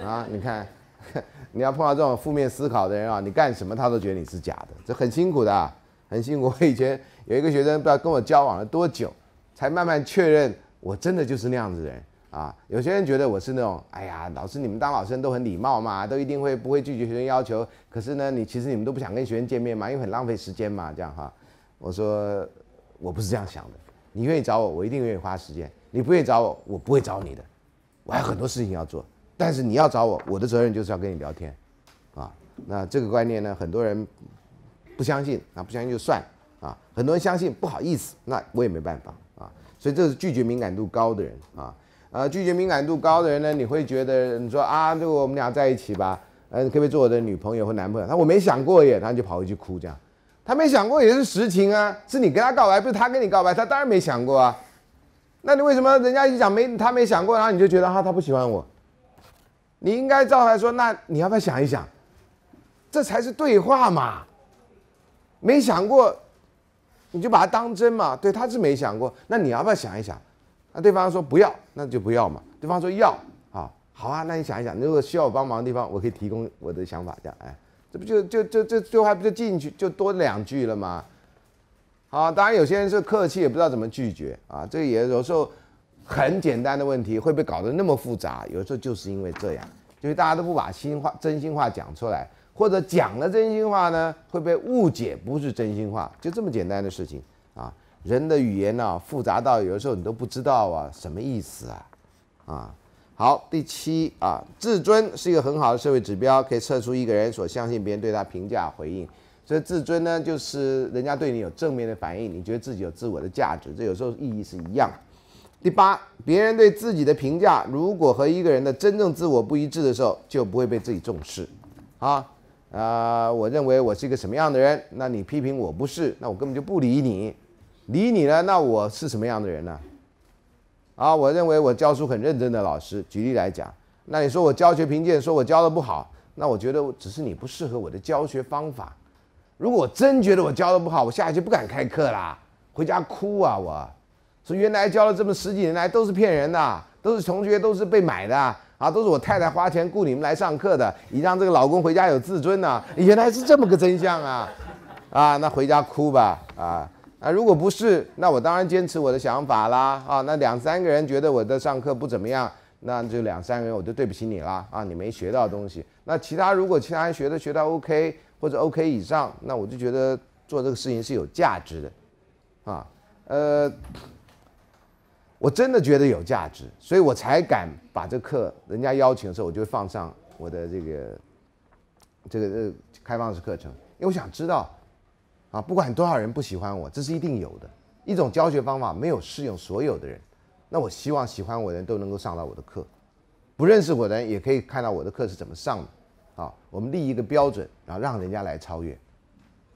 啊，你看 [LAUGHS] 你要碰到这种负面思考的人啊，你干什么他都觉得你是假的，这很辛苦的。很辛苦。我以前有一个学生，不知道跟我交往了多久，才慢慢确认我真的就是那样子的人啊。有些人觉得我是那种，哎呀，老师你们当老师都很礼貌嘛，都一定会不会拒绝学生要求。可是呢，你其实你们都不想跟学生见面嘛，因为很浪费时间嘛，这样哈。我说我不是这样想的。你愿意找我，我一定愿意花时间；你不愿意找我，我不会找你的。我还有很多事情要做，但是你要找我，我的责任就是要跟你聊天，啊，那这个观念呢，很多人。不相信，那不相信就算啊。很多人相信，不好意思，那我也没办法啊。所以这是拒绝敏感度高的人啊。呃，拒绝敏感度高的人呢，你会觉得你说啊，这个我们俩在一起吧，呃，可不可以做我的女朋友或男朋友？他我没想过耶，他就跑回去哭这样。他没想过也是实情啊，是你跟他告白，不是他跟你告白，他当然没想过啊。那你为什么人家一讲没他没想过，然后你就觉得哈他不喜欢我？你应该照他说，那你要不要想一想？这才是对话嘛。没想过，你就把它当真嘛？对，他是没想过。那你要不要想一想？那对方说不要，那就不要嘛。对方说要啊，好啊，那你想一想，如果需要我帮忙的地方，我可以提供我的想法。这样，哎，这不就就就这对还不就进去，就多两句了吗？好，当然有些人是客气，也不知道怎么拒绝啊。这也有时候很简单的问题会被搞得那么复杂，有时候就是因为这样，就是大家都不把心话、真心话讲出来。或者讲了真心话呢，会被误解不是真心话，就这么简单的事情啊。人的语言呢，复杂到有的时候你都不知道啊什么意思啊，啊。好，第七啊，自尊是一个很好的社会指标，可以测出一个人所相信别人对他评价回应。所以自尊呢，就是人家对你有正面的反应，你觉得自己有自我的价值，这有时候意义是一样。第八，别人对自己的评价如果和一个人的真正自我不一致的时候，就不会被自己重视，啊。啊，我认为我是一个什么样的人？那你批评我不是，那我根本就不理你。理你了，那我是什么样的人呢？啊，我认为我教书很认真的老师。举例来讲，那你说我教学评鉴，说我教的不好，那我觉得只是你不适合我的教学方法。如果我真觉得我教的不好，我下一期不敢开课啦，回家哭啊！我说原来教了这么十几年来都是骗人的，都是同学都是被买的。啊，都是我太太花钱雇你们来上课的，你让这个老公回家有自尊呐！[LAUGHS] 原来是这么个真相啊，啊，那回家哭吧，啊，那如果不是，那我当然坚持我的想法啦，啊，那两三个人觉得我的上课不怎么样，那就两三个人我就对不起你了，啊，你没学到东西。那其他如果其他人学的学到 OK 或者 OK 以上，那我就觉得做这个事情是有价值的，啊，呃，我真的觉得有价值，所以我才敢。把这课人家邀请的时候，我就会放上我的这个这个开放式课程，因为我想知道啊，不管多少人不喜欢我，这是一定有的。一种教学方法没有适用所有的人，那我希望喜欢我的人都能够上到我的课，不认识我的人也可以看到我的课是怎么上的。啊，我们立一个标准，然后让人家来超越。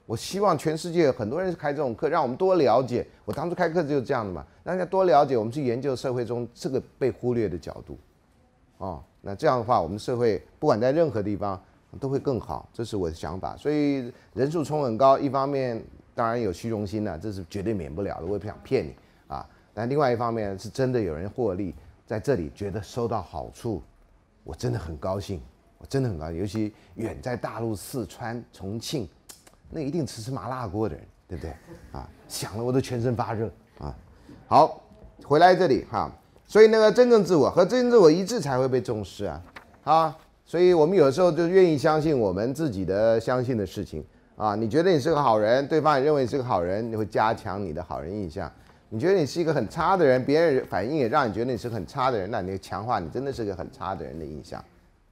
我希望全世界很多人开这种课，让我们多了解。我当初开课就是这样的嘛，让大家多了解，我们去研究社会中这个被忽略的角度。哦，那这样的话，我们社会不管在任何地方都会更好，这是我的想法。所以人数冲很高，一方面当然有虚荣心了，这是绝对免不了的，我也不想骗你啊。但另外一方面，是真的有人获利，在这里觉得收到好处，我真的很高兴，我真的很高兴，尤其远在大陆四川、重庆。那一定吃吃麻辣锅的人，对不对？啊，想了我都全身发热啊。好，回来这里哈，所以那个真正自我和真正自我一致才会被重视啊。啊，所以我们有时候就愿意相信我们自己的相信的事情啊。你觉得你是个好人，对方也认为你是个好人，你会加强你的好人印象。你觉得你是一个很差的人，别人反应也让你觉得你是很差的人，那你就强化你真的是个很差的人的印象。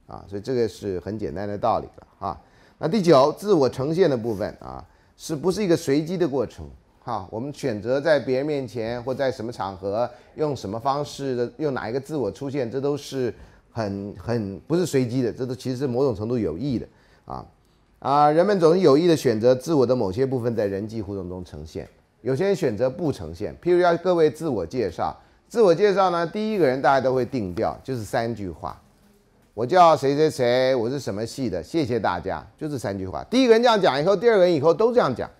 啊，所以这个是很简单的道理了啊。那第九，自我呈现的部分啊，是不是一个随机的过程？哈，我们选择在别人面前或在什么场合用什么方式的，用哪一个自我出现，这都是很很不是随机的，这都其实是某种程度有意的啊啊，人们总是有意的选择自我的某些部分在人际互动中呈现，有些人选择不呈现，譬如要各位自我介绍，自我介绍呢，第一个人大家都会定调，就是三句话。我叫谁谁谁，我是什么系的？谢谢大家，就这三句话。第一个人这样讲以后，第二个人以后都这样讲，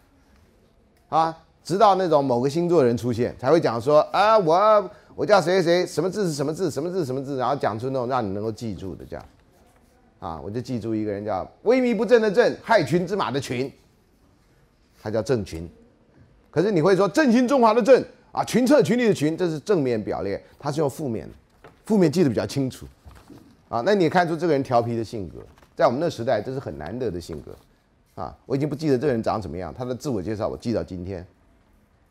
啊，直到那种某个星座人出现，才会讲说啊，我我叫谁谁，谁，什么字是什么字，什么字什么字，然后讲出那种让你能够记住的这样，啊，我就记住一个人叫萎靡不振的振，害群之马的群，他叫郑群。可是你会说振兴中华的振啊，群策群力的群，这是正面表列，他是用负面的，负面记得比较清楚。啊，那你看出这个人调皮的性格，在我们那时代，这是很难得的性格，啊，我已经不记得这个人长什么样，他的自我介绍我记到今天，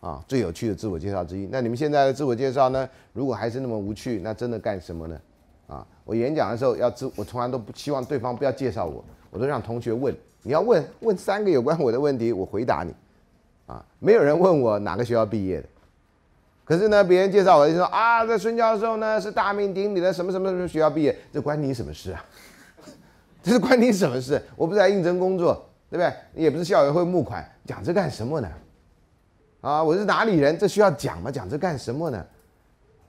啊，最有趣的自我介绍之一。那你们现在的自我介绍呢？如果还是那么无趣，那真的干什么呢？啊，我演讲的时候要自，我从来都不希望对方不要介绍我，我都让同学问，你要问问三个有关我的问题，我回答你，啊，没有人问我哪个学校毕业的。可是呢，别人介绍我，就说啊，这孙教授呢是大名鼎鼎的什么什么什么学校毕业，这关你什么事啊？[LAUGHS] 这是关你什么事？我不是来应征工作，对不对？也不是校友会募款，讲这干什么呢？啊，我是哪里人？这需要讲吗？讲这干什么呢？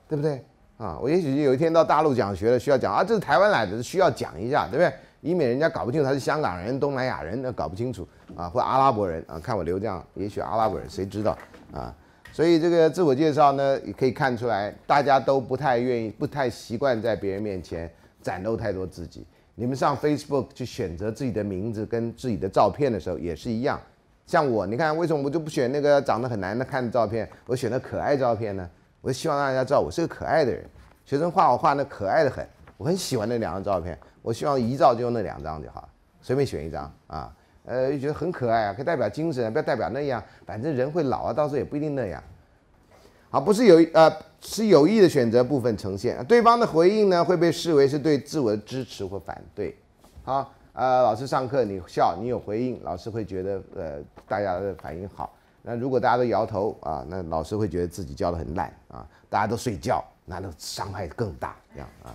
对不对？啊，我也许有一天到大陆讲学了，需要讲啊，这是台湾来的，需要讲一下，对不对？以免人家搞不清楚他是香港人、东南亚人，那搞不清楚啊，或阿拉伯人啊，看我留这样，也许阿拉伯人，谁知道啊？所以这个自我介绍呢，也可以看出来，大家都不太愿意，不太习惯在别人面前展露太多自己。你们上 Facebook 去选择自己的名字跟自己的照片的时候也是一样。像我，你看为什么我就不选那个长得很难看的照片，我选的可爱照片呢？我希望大家知道我是个可爱的人。学生画我画的可爱的很，我很喜欢那两张照片，我希望一照就用那两张就好了，随便选一张啊。呃，又觉得很可爱啊，可以代表精神，不要代表那样。反正人会老啊，到时候也不一定那样。好，不是有呃是有意的选择部分呈现，对方的回应呢会被视为是对自我的支持或反对。好，呃，老师上课你笑，你有回应，老师会觉得呃大家的反应好。那如果大家都摇头啊，那老师会觉得自己教得很烂啊。大家都睡觉，那都伤害更大，这样啊。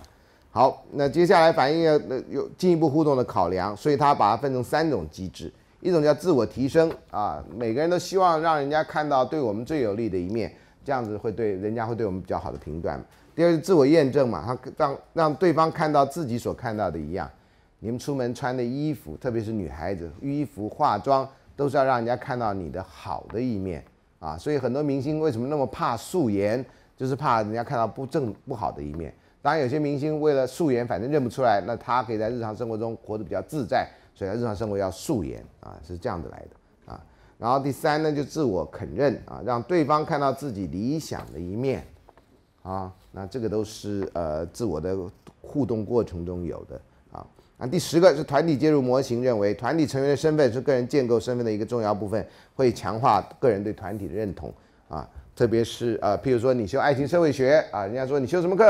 好，那接下来反应要有进一步互动的考量，所以它把它分成三种机制，一种叫自我提升啊，每个人都希望让人家看到对我们最有利的一面，这样子会对人家会对我们比较好的评断。第二是自我验证嘛，他让让对方看到自己所看到的一样。你们出门穿的衣服，特别是女孩子衣服、化妆，都是要让人家看到你的好的一面啊。所以很多明星为什么那么怕素颜，就是怕人家看到不正不好的一面。当然，有些明星为了素颜，反正认不出来，那他可以在日常生活中活得比较自在，所以他日常生活要素颜啊，是这样子来的啊。然后第三呢，就自我肯认啊，让对方看到自己理想的一面啊。那这个都是呃自我的互动过程中有的啊。那第十个是团体介入模型认为，团体成员的身份是个人建构身份的一个重要部分，会强化个人对团体的认同啊。特别是呃，譬如说你修爱情社会学啊，人家说你修什么课？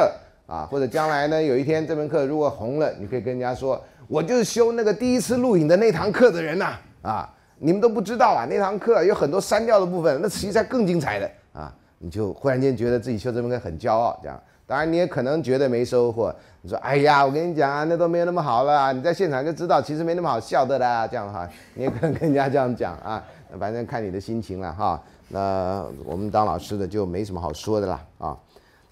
啊，或者将来呢，有一天这门课如果红了，你可以跟人家说，我就是修那个第一次录影的那堂课的人呐。啊，你们都不知道啊，那堂课有很多删掉的部分，那实际上更精彩的啊。你就忽然间觉得自己修这门课很骄傲，这样。当然你也可能觉得没收获，你说，哎呀，我跟你讲啊，那都没有那么好了。你在现场就知道，其实没那么好笑的啦。这样哈，你也可能跟人家这样讲啊。反正看你的心情了哈。那我们当老师的就没什么好说的啦啊。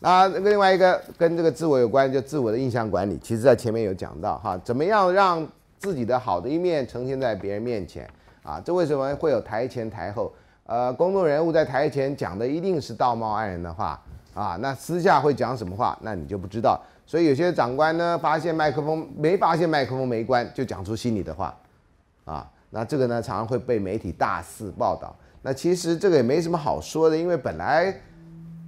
那另外一个跟这个自我有关，就自我的印象管理，其实在前面有讲到哈，怎么样让自己的好的一面呈现在别人面前啊？这为什么会有台前台后？呃，公众人物在台前讲的一定是道貌岸然的话啊，那私下会讲什么话，那你就不知道。所以有些长官呢，发现麦克风没发现麦克风没关，就讲出心里的话，啊，那这个呢，常常会被媒体大肆报道。那其实这个也没什么好说的，因为本来。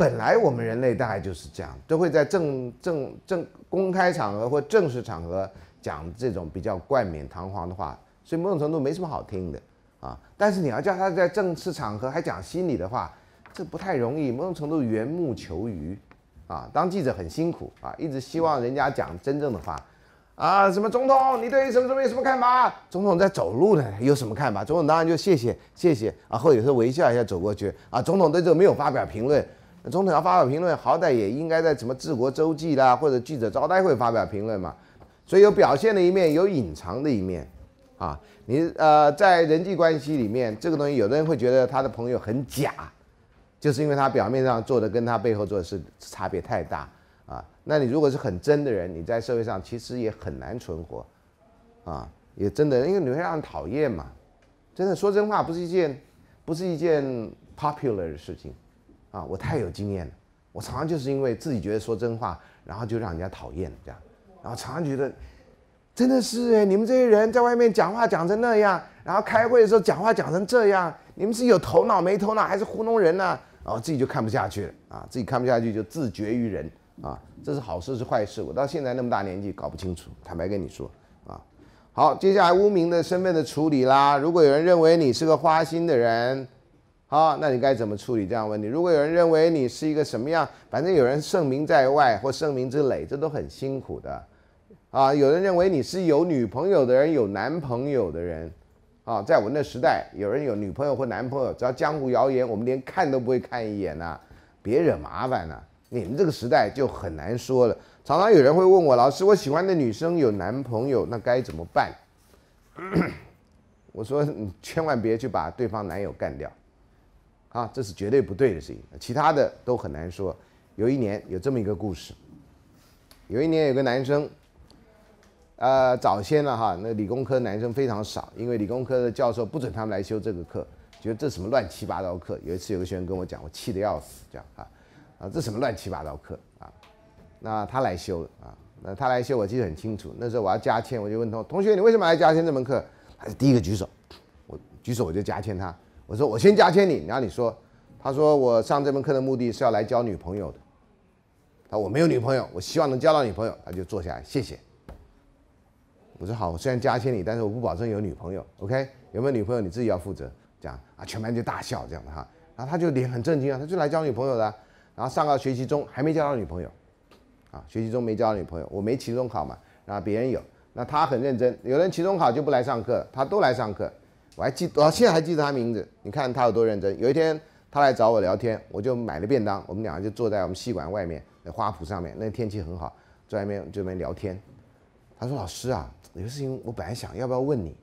本来我们人类大概就是这样，都会在正正正公开场合或正式场合讲这种比较冠冕堂皇的话，所以某种程度没什么好听的啊。但是你要叫他在正式场合还讲心里的话，这不太容易。某种程度缘木求鱼，啊，当记者很辛苦啊，一直希望人家讲真正的话，啊，什么总统你对什么什么有什么看法？总统在走路呢，有什么看法？总统当然就谢谢谢谢啊，或者是微笑一下走过去啊。总统对这个没有发表评论。总统要发表评论，好歹也应该在什么治国周记啦，或者记者招待会发表评论嘛。所以有表现的一面，有隐藏的一面，啊，你呃，在人际关系里面，这个东西，有的人会觉得他的朋友很假，就是因为他表面上做的跟他背后做的是差别太大啊。那你如果是很真的人，你在社会上其实也很难存活，啊，也真的，因为你会让人讨厌嘛。真的说真话不是一件，不是一件 popular 的事情。啊，我太有经验了，我常常就是因为自己觉得说真话，然后就让人家讨厌这样，然后常常觉得真的是哎，你们这些人在外面讲话讲成那样，然后开会的时候讲话讲成这样，你们是有头脑没头脑，还是糊弄人呢？然后自己就看不下去了啊，自己看不下去就自绝于人啊，这是好事是坏事？我到现在那么大年纪搞不清楚，坦白跟你说啊。好，接下来污名的、身份的处理啦。如果有人认为你是个花心的人。好，那你该怎么处理这样问题？如果有人认为你是一个什么样，反正有人盛名在外或盛名之累，这都很辛苦的，啊，有人认为你是有女朋友的人，有男朋友的人，啊，在我们那时代，有人有女朋友或男朋友，只要江湖谣言，我们连看都不会看一眼呐，别惹麻烦呐。你们这个时代就很难说了，常常有人会问我，老师，我喜欢的女生有男朋友，那该怎么办？我说，你千万别去把对方男友干掉。啊，这是绝对不对的事情。其他的都很难说。有一年有这么一个故事。有一年有个男生，呃，早先了哈，那理工科男生非常少，因为理工科的教授不准他们来修这个课，觉得这什么乱七八糟课。有一次有个学生跟我讲，我气得要死，这样啊，啊，这什么乱七八糟课啊？那他来修了啊，那他来修，我记得很清楚。那时候我要加签，我就问同同学你为什么来加签这门课？他是第一个举手，我举手我就加签他。我说我先加签你，然后你说，他说我上这门课的目的是要来交女朋友的。他说我没有女朋友，我希望能交到女朋友。他就坐下来，谢谢。我说好，我虽然加签你，但是我不保证有女朋友。OK，有没有女朋友你自己要负责。这样啊，全班就大笑这样的哈。然后他就脸很震惊啊，他就来交女朋友的。然后上到学期中还没交到女朋友，啊，学期中没交到女朋友，我没期中考嘛，然后别人有，那他很认真，有人期中考就不来上课，他都来上课。我还记，我现在还记得他名字。你看他有多认真。有一天他来找我聊天，我就买了便当，我们两个就坐在我们戏馆外面那花圃上面。那天气很好，在外面就那边聊天。他说：“老师啊，有个事情我本来想要不要问你，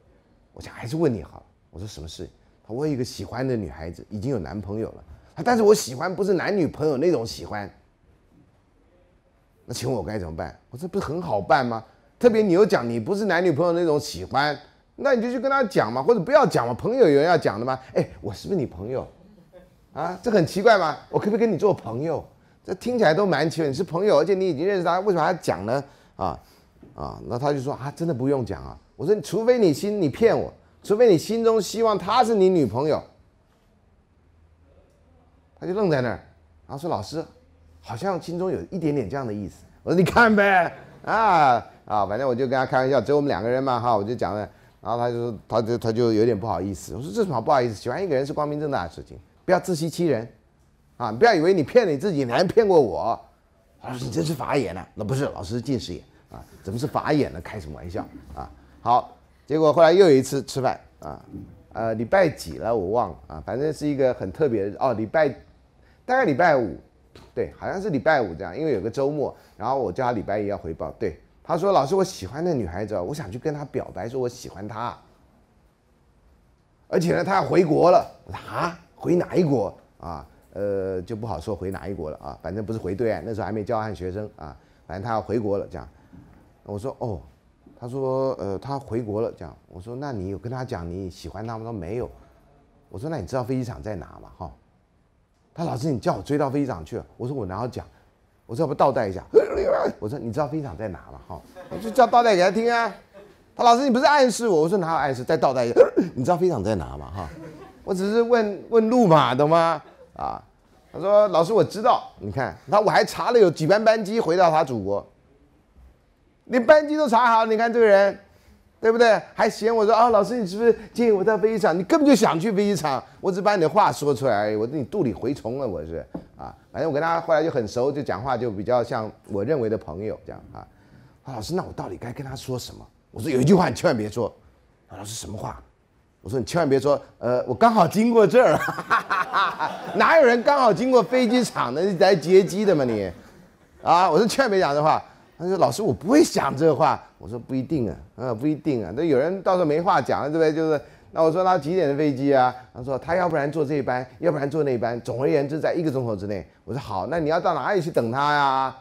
我想还是问你好了。”我说：“什么事？”他问一个喜欢的女孩子已经有男朋友了，但是我喜欢不是男女朋友那种喜欢，那请问我该怎么办？我说：“不是很好办吗？特别你又讲你不是男女朋友那种喜欢。”那你就去跟他讲嘛，或者不要讲嘛。朋友有人要讲的吗？哎，我是不是你朋友？啊，这很奇怪吗？我可不可以跟你做朋友？这听起来都蛮奇怪。你是朋友，而且你已经认识他，为什么还要讲呢？啊，啊，那他就说啊，真的不用讲啊。我说除非你心你骗我，除非你心中希望他是你女朋友。他就愣在那儿，然后说老师，好像心中有一点点这样的意思。我说你看呗，啊啊，反正我就跟他开玩笑，只有我们两个人嘛哈，我就讲了。然后他就说，他就他就有点不好意思。我说这什么不好意思？喜欢一个人是光明正大的事情，不要自欺欺人，啊，不要以为你骗你自己，你还骗过我。他说你真是法眼呢，那不是老师是近视眼啊，怎么是法眼呢？开什么玩笑啊？好，结果后来又有一次吃饭啊，呃，礼拜几了我忘了啊，反正是一个很特别的哦，礼拜大概礼拜五，对，好像是礼拜五这样，因为有个周末，然后我叫他礼拜一要回报，对。他说：“老师，我喜欢那女孩子，我想去跟她表白，说我喜欢她。而且呢，她要回国了。”我说：“啊，回哪一国啊？呃，就不好说回哪一国了啊。反正不是回对岸，那时候还没教案学生啊。反正他要回国了，这样。我说哦，他说呃，他回国了，这样。我说那你有跟他讲你喜欢他吗？说没有。我说那你知道飞机场在哪吗？哈。他老师，你叫我追到飞机场去。我说我哪有讲。”我说要不倒带一下，[LAUGHS] 我说你知道飞场在哪吗？哈，我就叫倒带给他听啊。他老师你不是暗示我，我说哪有暗示，再倒带一下。[LAUGHS] 你知道飞场在哪吗哈？我只是问问路嘛，懂吗？啊，他说老师我知道，你看，那我还查了有几班班机回到他祖国，连班机都查好，你看这个人。对不对？还嫌我说啊，老师，你是不是建议我到飞机场？你根本就想去飞机场，我只把你的话说出来而已。我说你肚里蛔虫了，我是啊。反正我跟他后来就很熟，就讲话就比较像我认为的朋友这样啊。他说老师，那我到底该跟他说什么？我说有一句话你千万别说。老师什么话？我说你千万别说。呃，我刚好经过这儿哈，[LAUGHS] 哪有人刚好经过飞机场的？你来劫机的吗你？啊，我说千万别讲这话。他说：“老师，我不会想这话。”我说：“不一定啊，呃，不一定啊。那有人到时候没话讲了，对不对？就是，那我说他几点的飞机啊？他说他要不然坐这班，要不然坐那班。总而言之，在一个钟头之内。我说好，那你要到哪里去等他呀？”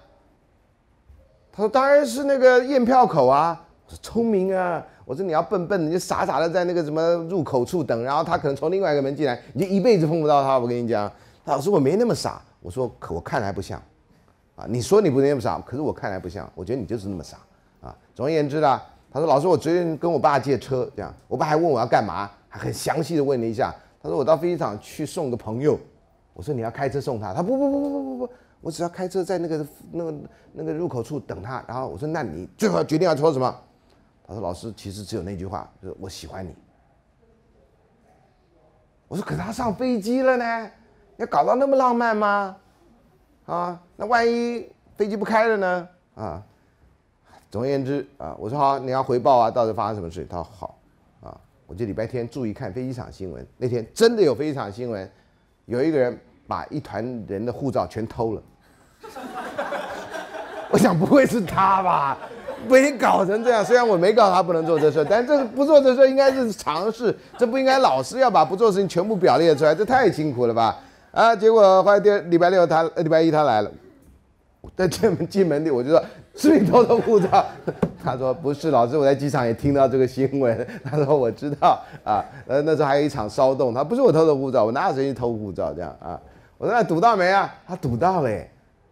他说：“当然是那个验票口啊。”我说：“聪明啊！我说你要笨笨的，就傻傻的在那个什么入口处等，然后他可能从另外一个门进来，你就一辈子碰不到他。我跟你讲，老师我没那么傻。”我说：“可我看来不像。”啊，你说你不那么傻，可是我看来不像，我觉得你就是那么傻，啊，总而言之啦，他说老师，我昨天跟我爸借车，这样，我爸还问我要干嘛，还很详细的问了一下，他说我到飞机场去送个朋友，我说你要开车送他，他不不不不不不不，我只要开车在那个那个那个入口处等他，然后我说那你最后决定要说什么，他说老师其实只有那句话，就是我喜欢你，我说可他上飞机了呢，要搞到那么浪漫吗？啊，那万一飞机不开了呢？啊，总而言之啊，我说好，你要回报啊，到底发生什么事？他说好，啊，我这礼拜天注意看飞机场新闻，那天真的有飞机场新闻，有一个人把一团人的护照全偷了。[LAUGHS] 我想不会是他吧？被搞成这样，虽然我没搞他不能做这事，但这不做这事应该是尝试，这不应该老是要把不做事情全部表列出来，这太辛苦了吧？啊！结果后来第二礼拜六，他礼拜一他来了，在 [LAUGHS] 进门进门的，我就说：“是你偷偷护照？”他说：“不是，老师，我在机场也听到这个新闻。”他说：“我知道啊。”呃，那时候还有一场骚动，他不是我偷的护照，我哪有时间偷护照这样啊？我说：“那堵到没啊？”他堵到了。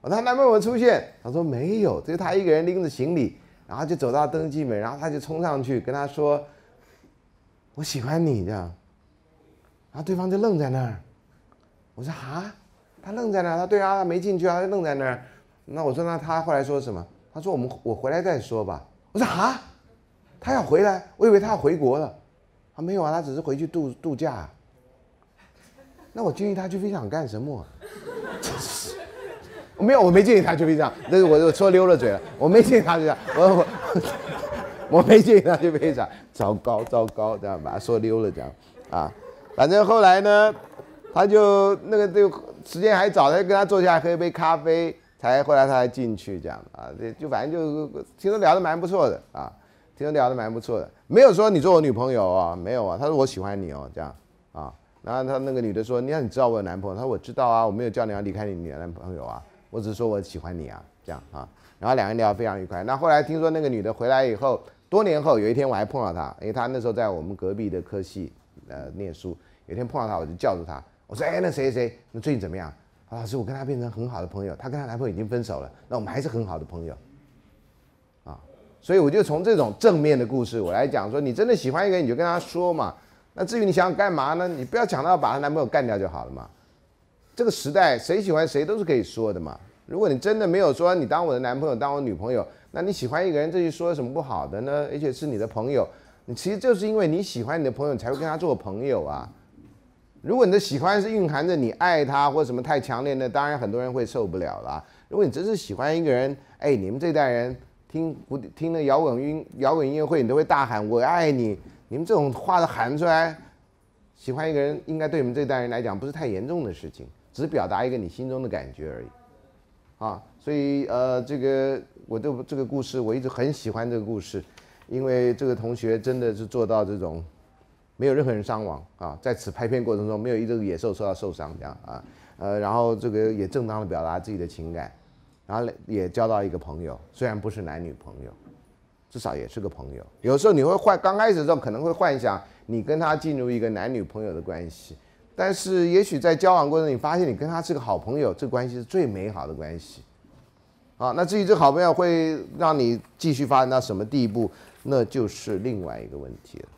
我说：“男朋友出现？”他说：“没有，就他一个人拎着行李，然后就走到登机门，然后他就冲上去跟他说：‘我喜欢你’这样。然后对方就愣在那儿。”我说啊，他愣在那儿。他对啊，没进去啊，愣在那儿。那我说，那他后来说什么？他说我们我回来再说吧。我说啊，他要回来，我以为他要回国了。他没有啊，他只是回去度度假。那我建议他去飞机场干什么？[LAUGHS] 没有，我没建议他去飞机场。那我我说溜了嘴了，我没建议他去飞机场。我我 [LAUGHS] 我没建议他去飞机场。糟糕糟糕，这样把他说溜了这样啊，反正后来呢。他就那个就时间还早，他就跟他坐下来喝一杯咖啡，才后来他才进去这样啊，这就反正就听说聊得蛮不错的啊，听说聊得蛮不错的，没有说你做我女朋友啊，没有啊，他说我喜欢你哦这样啊，然后他那个女的说，你看你知道我有男朋友，他说我知道啊，我没有叫你要离开你你的男朋友啊，我只是说我喜欢你啊这样啊，然后两个人聊非常愉快。那后来听说那个女的回来以后，多年后有一天我还碰到她，因为她那时候在我们隔壁的科系呃念书，有一天碰到她我就叫住她。我说哎，那谁谁那最近怎么样？老师，我跟她变成很好的朋友，她跟她男朋友已经分手了，那我们还是很好的朋友。啊，所以我就从这种正面的故事我来讲说，你真的喜欢一个人，你就跟他说嘛。那至于你想干嘛呢？你不要讲到把她男朋友干掉就好了嘛。这个时代谁喜欢谁都是可以说的嘛。如果你真的没有说你当我的男朋友，当我女朋友，那你喜欢一个人，这就说什么不好的呢？而且是你的朋友，你其实就是因为你喜欢你的朋友，才会跟他做朋友啊。如果你的喜欢是蕴含着你爱他或什么太强烈那当然很多人会受不了啦。如果你只是喜欢一个人，哎，你们这代人听古听了摇滚音摇滚音乐会，你都会大喊我爱你。你们这种话都喊出来，喜欢一个人应该对你们这代人来讲不是太严重的事情，只表达一个你心中的感觉而已。啊，所以呃，这个我对这个故事我一直很喜欢这个故事，因为这个同学真的是做到这种。没有任何人伤亡啊！在此拍片过程中，没有一只野兽受到受伤，这样啊，呃，然后这个也正当的表达自己的情感，然后也交到一个朋友，虽然不是男女朋友，至少也是个朋友。有时候你会幻，刚开始的时候可能会幻想你跟他进入一个男女朋友的关系，但是也许在交往过程，你发现你跟他是个好朋友，这关系是最美好的关系。啊，那至于这好朋友会让你继续发展到什么地步，那就是另外一个问题了。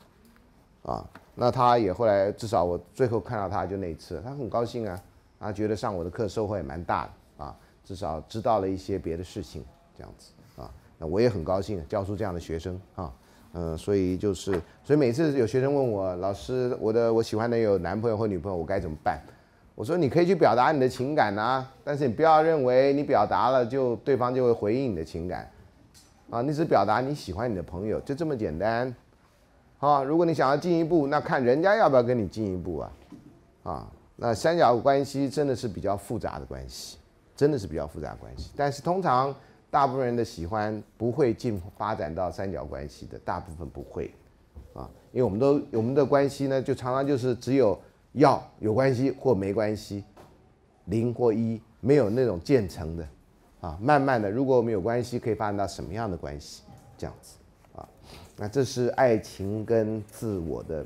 啊，那他也后来，至少我最后看到他就那一次，他很高兴啊，啊，觉得上我的课收获也蛮大的啊，至少知道了一些别的事情，这样子啊，那我也很高兴教出这样的学生啊，嗯，所以就是，所以每次有学生问我老师，我的我喜欢的有男朋友或女朋友，我该怎么办？我说你可以去表达你的情感呐，但是你不要认为你表达了就对方就会回应你的情感，啊，你只表达你喜欢你的朋友，就这么简单。啊，如果你想要进一步，那看人家要不要跟你进一步啊，啊，那三角关系真的是比较复杂的关系，真的是比较复杂关系。但是通常大部分人的喜欢不会进发展到三角关系的，大部分不会，啊，因为我们都我们的关系呢，就常常就是只有要有关系或没关系，零或一，没有那种渐层的，啊，慢慢的，如果我们有关系，可以发展到什么样的关系，这样子，啊。那这是爱情跟自我的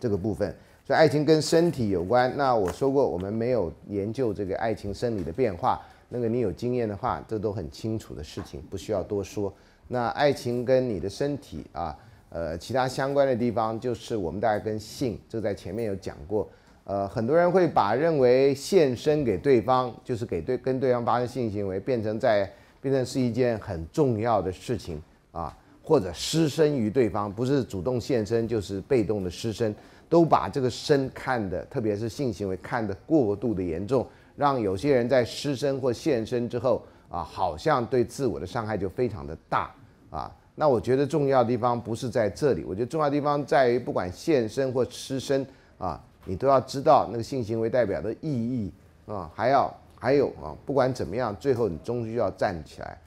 这个部分，所以爱情跟身体有关。那我说过，我们没有研究这个爱情生理的变化。那个你有经验的话，这都很清楚的事情，不需要多说。那爱情跟你的身体啊，呃，其他相关的地方，就是我们大家跟性，这在前面有讲过。呃，很多人会把认为献身给对方，就是给对跟对方发生性行为，变成在变成是一件很重要的事情啊。或者失身于对方，不是主动献身，就是被动的失身，都把这个身看的，特别是性行为看的过度的严重，让有些人在失身或献身之后啊，好像对自我的伤害就非常的大啊。那我觉得重要的地方不是在这里，我觉得重要地方在于，不管献身或失身啊，你都要知道那个性行为代表的意义啊，还要还有啊，不管怎么样，最后你终究要站起来。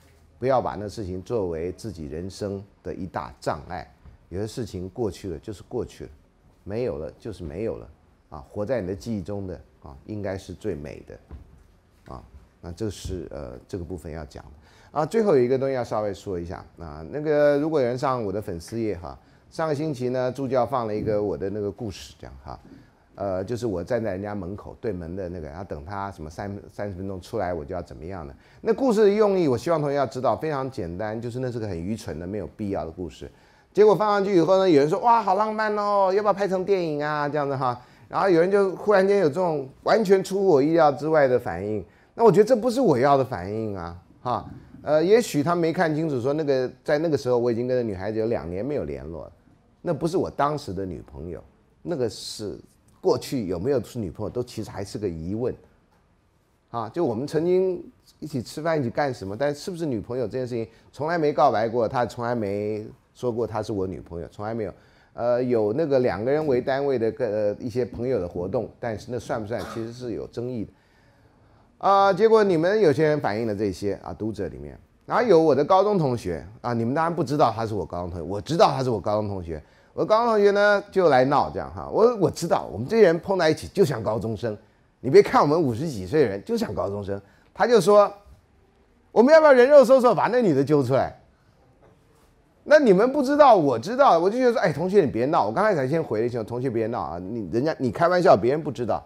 不要把那事情作为自己人生的一大障碍，有些事情过去了就是过去了，没有了就是没有了，啊，活在你的记忆中的啊，应该是最美的，啊，那这是呃这个部分要讲的啊，最后有一个东西要稍微说一下啊，那个如果有人上我的粉丝页哈，上个星期呢助教放了一个我的那个故事，这样哈。呃，就是我站在人家门口对门的那个，然后等他什么三三十分钟出来，我就要怎么样的？那故事的用意，我希望同学要知道，非常简单，就是那是个很愚蠢的、没有必要的故事。结果放上去以后呢，有人说哇，好浪漫哦，要不要拍成电影啊？这样子哈，然后有人就忽然间有这种完全出乎我意料之外的反应。那我觉得这不是我要的反应啊，哈，呃，也许他没看清楚，说那个在那个时候我已经跟那女孩子有两年没有联络了，那不是我当时的女朋友，那个是。过去有没有是女朋友，都其实还是个疑问，啊，就我们曾经一起吃饭一起干什么，但是不是女朋友这件事情，从来没告白过，他从来没说过他是我女朋友，从来没有，呃，有那个两个人为单位的个一些朋友的活动，但是那算不算，其实是有争议的，啊，结果你们有些人反映了这些啊，读者里面，然后有我的高中同学啊，你们当然不知道他是我高中同学，我知道他是我高中同学。我高中同学呢就来闹这样哈，我我知道我们这些人碰在一起就像高中生，你别看我们五十几岁的人就像高中生。他就说，我们要不要人肉搜索把那女的揪出来？那你们不知道，我知道，我就觉得说，哎，同学你别闹。我刚开始先回了一句，同学别闹啊，你人家你开玩笑，别人不知道。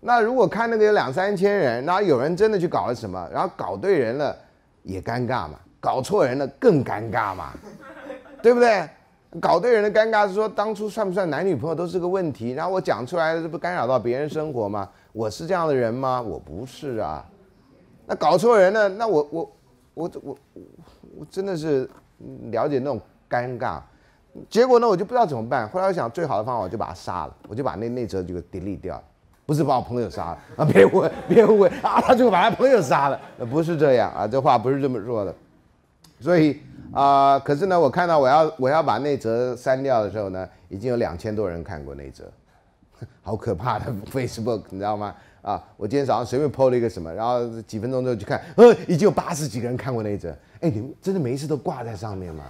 那如果看那个有两三千人，然后有人真的去搞了什么，然后搞对人了，也尴尬嘛，搞错人了更尴尬嘛，对不对？搞对人的尴尬是说当初算不算男女朋友都是个问题，然后我讲出来了，这不干扰到别人生活吗？我是这样的人吗？我不是啊。那搞错人了，那我我我我我真的是了解那种尴尬。结果呢，我就不知道怎么办。后来我想，最好的方法就把他杀了，我就把那那则就给 delete 掉了。不是把我朋友杀了啊，别误会，别误会啊，他就把他朋友杀了，不是这样啊，这话不是这么说的。所以啊，可是呢，我看到我要我要把那则删掉的时候呢，已经有两千多人看过那则，[LAUGHS] 好可怕的 Facebook，你知道吗？啊，我今天早上随便 PO 了一个什么，然后几分钟之后去看，呃，已经有八十几个人看过那则。哎，你们真的每一次都挂在上面吗？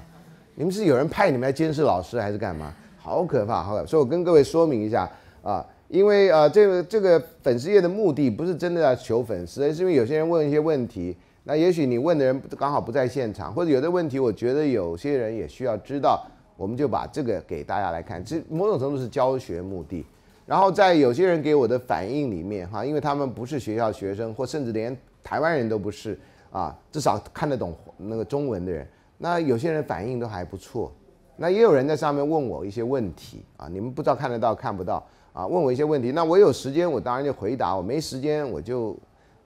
你们是有人派你们来监视老师还是干嘛？好可怕，好可怕！所以我跟各位说明一下啊，因为啊，这个这个粉丝页的目的不是真的要求粉丝，是因为有些人问一些问题。那也许你问的人刚好不在现场，或者有的问题，我觉得有些人也需要知道，我们就把这个给大家来看，这某种程度是教学目的。然后在有些人给我的反应里面，哈，因为他们不是学校学生，或甚至连台湾人都不是，啊，至少看得懂那个中文的人，那有些人反应都还不错。那也有人在上面问我一些问题啊，你们不知道看得到看不到啊？问我一些问题，那我有时间我当然就回答，我没时间我就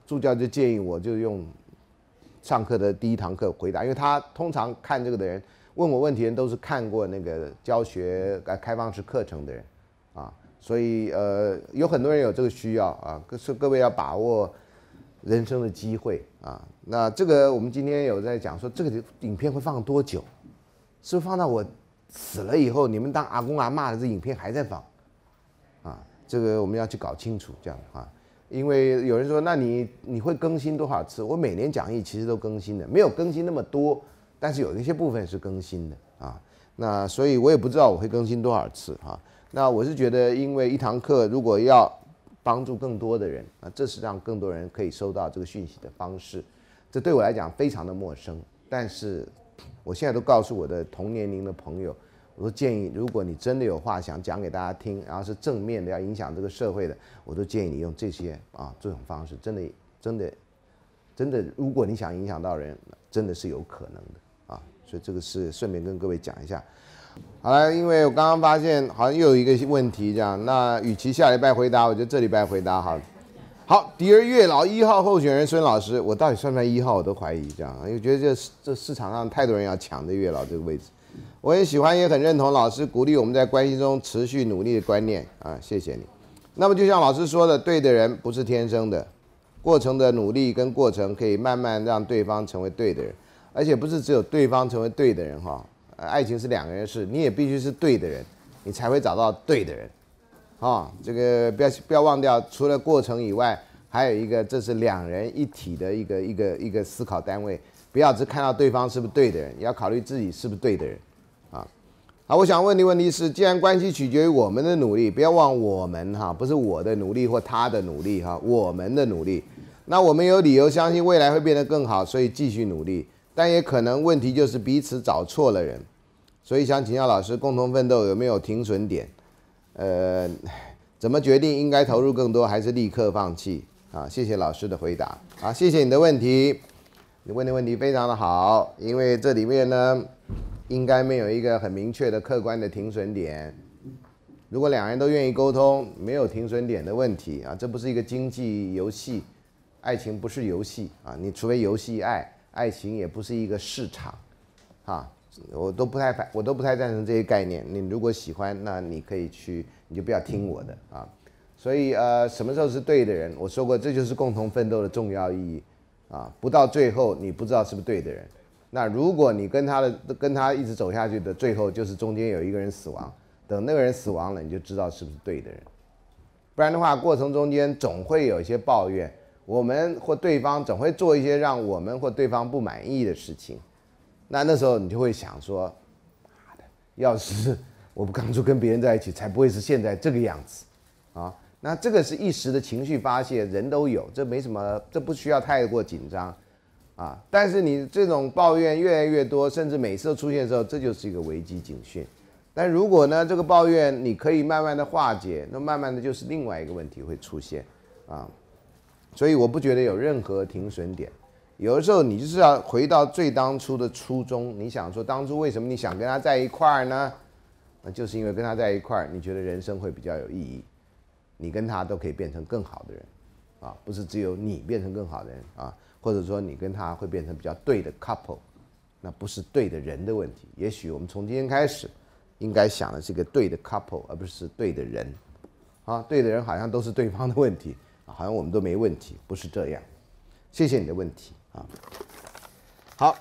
助教就建议我就用。上课的第一堂课回答，因为他通常看这个的人问我问题人都是看过那个教学呃开放式课程的人，啊，所以呃有很多人有这个需要啊，各各位要把握人生的机会啊。那这个我们今天有在讲说这个影片会放多久，是放到我死了以后，你们当阿公阿妈的这影片还在放，啊，这个我们要去搞清楚这样啊。因为有人说，那你你会更新多少次？我每年讲义其实都更新的，没有更新那么多，但是有一些部分是更新的啊。那所以我也不知道我会更新多少次啊。那我是觉得，因为一堂课如果要帮助更多的人，啊，这是让更多人可以收到这个讯息的方式。这对我来讲非常的陌生，但是我现在都告诉我的同年龄的朋友。我都建议，如果你真的有话想讲给大家听，然后是正面的，要影响这个社会的，我都建议你用这些啊这种方式，真的真的真的，如果你想影响到人，真的是有可能的啊。所以这个是顺便跟各位讲一下。好了，因为我刚刚发现好像又有一个问题这样，那与其下礼拜回答，我觉得这礼拜回答好。好，第二月老一号候选人孙老师，我到底算不算一号？我都怀疑这样，因为觉得这这市场上太多人要抢这月老这个位置。我很喜欢，也很认同老师鼓励我们在关系中持续努力的观念啊，谢谢你。那么就像老师说的，对的人不是天生的，过程的努力跟过程可以慢慢让对方成为对的人，而且不是只有对方成为对的人哈，爱情是两个人事，你也必须是对的人，你才会找到对的人，啊，这个不要不要忘掉，除了过程以外，还有一个，这是两人一体的一个一个一个思考单位，不要只看到对方是不是对的人，也要考虑自己是不是对的人。啊，我想问你，问题是，既然关系取决于我们的努力，不要忘我们哈，不是我的努力或他的努力哈，我们的努力。那我们有理由相信未来会变得更好，所以继续努力。但也可能问题就是彼此找错了人，所以想请教老师，共同奋斗有没有停损点？呃，怎么决定应该投入更多还是立刻放弃？啊，谢谢老师的回答。啊，谢谢你的问题，你问的问题非常的好，因为这里面呢。应该没有一个很明确的客观的停损点。如果两人都愿意沟通，没有停损点的问题啊，这不是一个经济游戏，爱情不是游戏啊，你除非游戏爱，爱情也不是一个市场，啊，我都不太反，我都不太赞成这些概念。你如果喜欢，那你可以去，你就不要听我的啊。所以呃，什么时候是对的人，我说过，这就是共同奋斗的重要意义啊，不到最后你不知道是不是对的人。那如果你跟他的跟他一直走下去的，最后就是中间有一个人死亡，等那个人死亡了，你就知道是不是对的人，不然的话，过程中间总会有一些抱怨，我们或对方总会做一些让我们或对方不满意的事情，那那时候你就会想说，妈的，要是我不当初跟别人在一起，才不会是现在这个样子啊！那这个是一时的情绪发泄，人都有，这没什么，这不需要太过紧张。啊！但是你这种抱怨越来越多，甚至每次出现的时候，这就是一个危机警讯。但如果呢，这个抱怨你可以慢慢的化解，那慢慢的就是另外一个问题会出现啊。所以我不觉得有任何停损点，有的时候你就是要回到最当初的初衷。你想说当初为什么你想跟他在一块儿呢？那就是因为跟他在一块儿，你觉得人生会比较有意义，你跟他都可以变成更好的人，啊，不是只有你变成更好的人啊。或者说你跟他会变成比较对的 couple，那不是对的人的问题。也许我们从今天开始，应该想的是个对的 couple，而不是对的人。啊，对的人好像都是对方的问题，好像我们都没问题，不是这样。谢谢你的问题啊。好。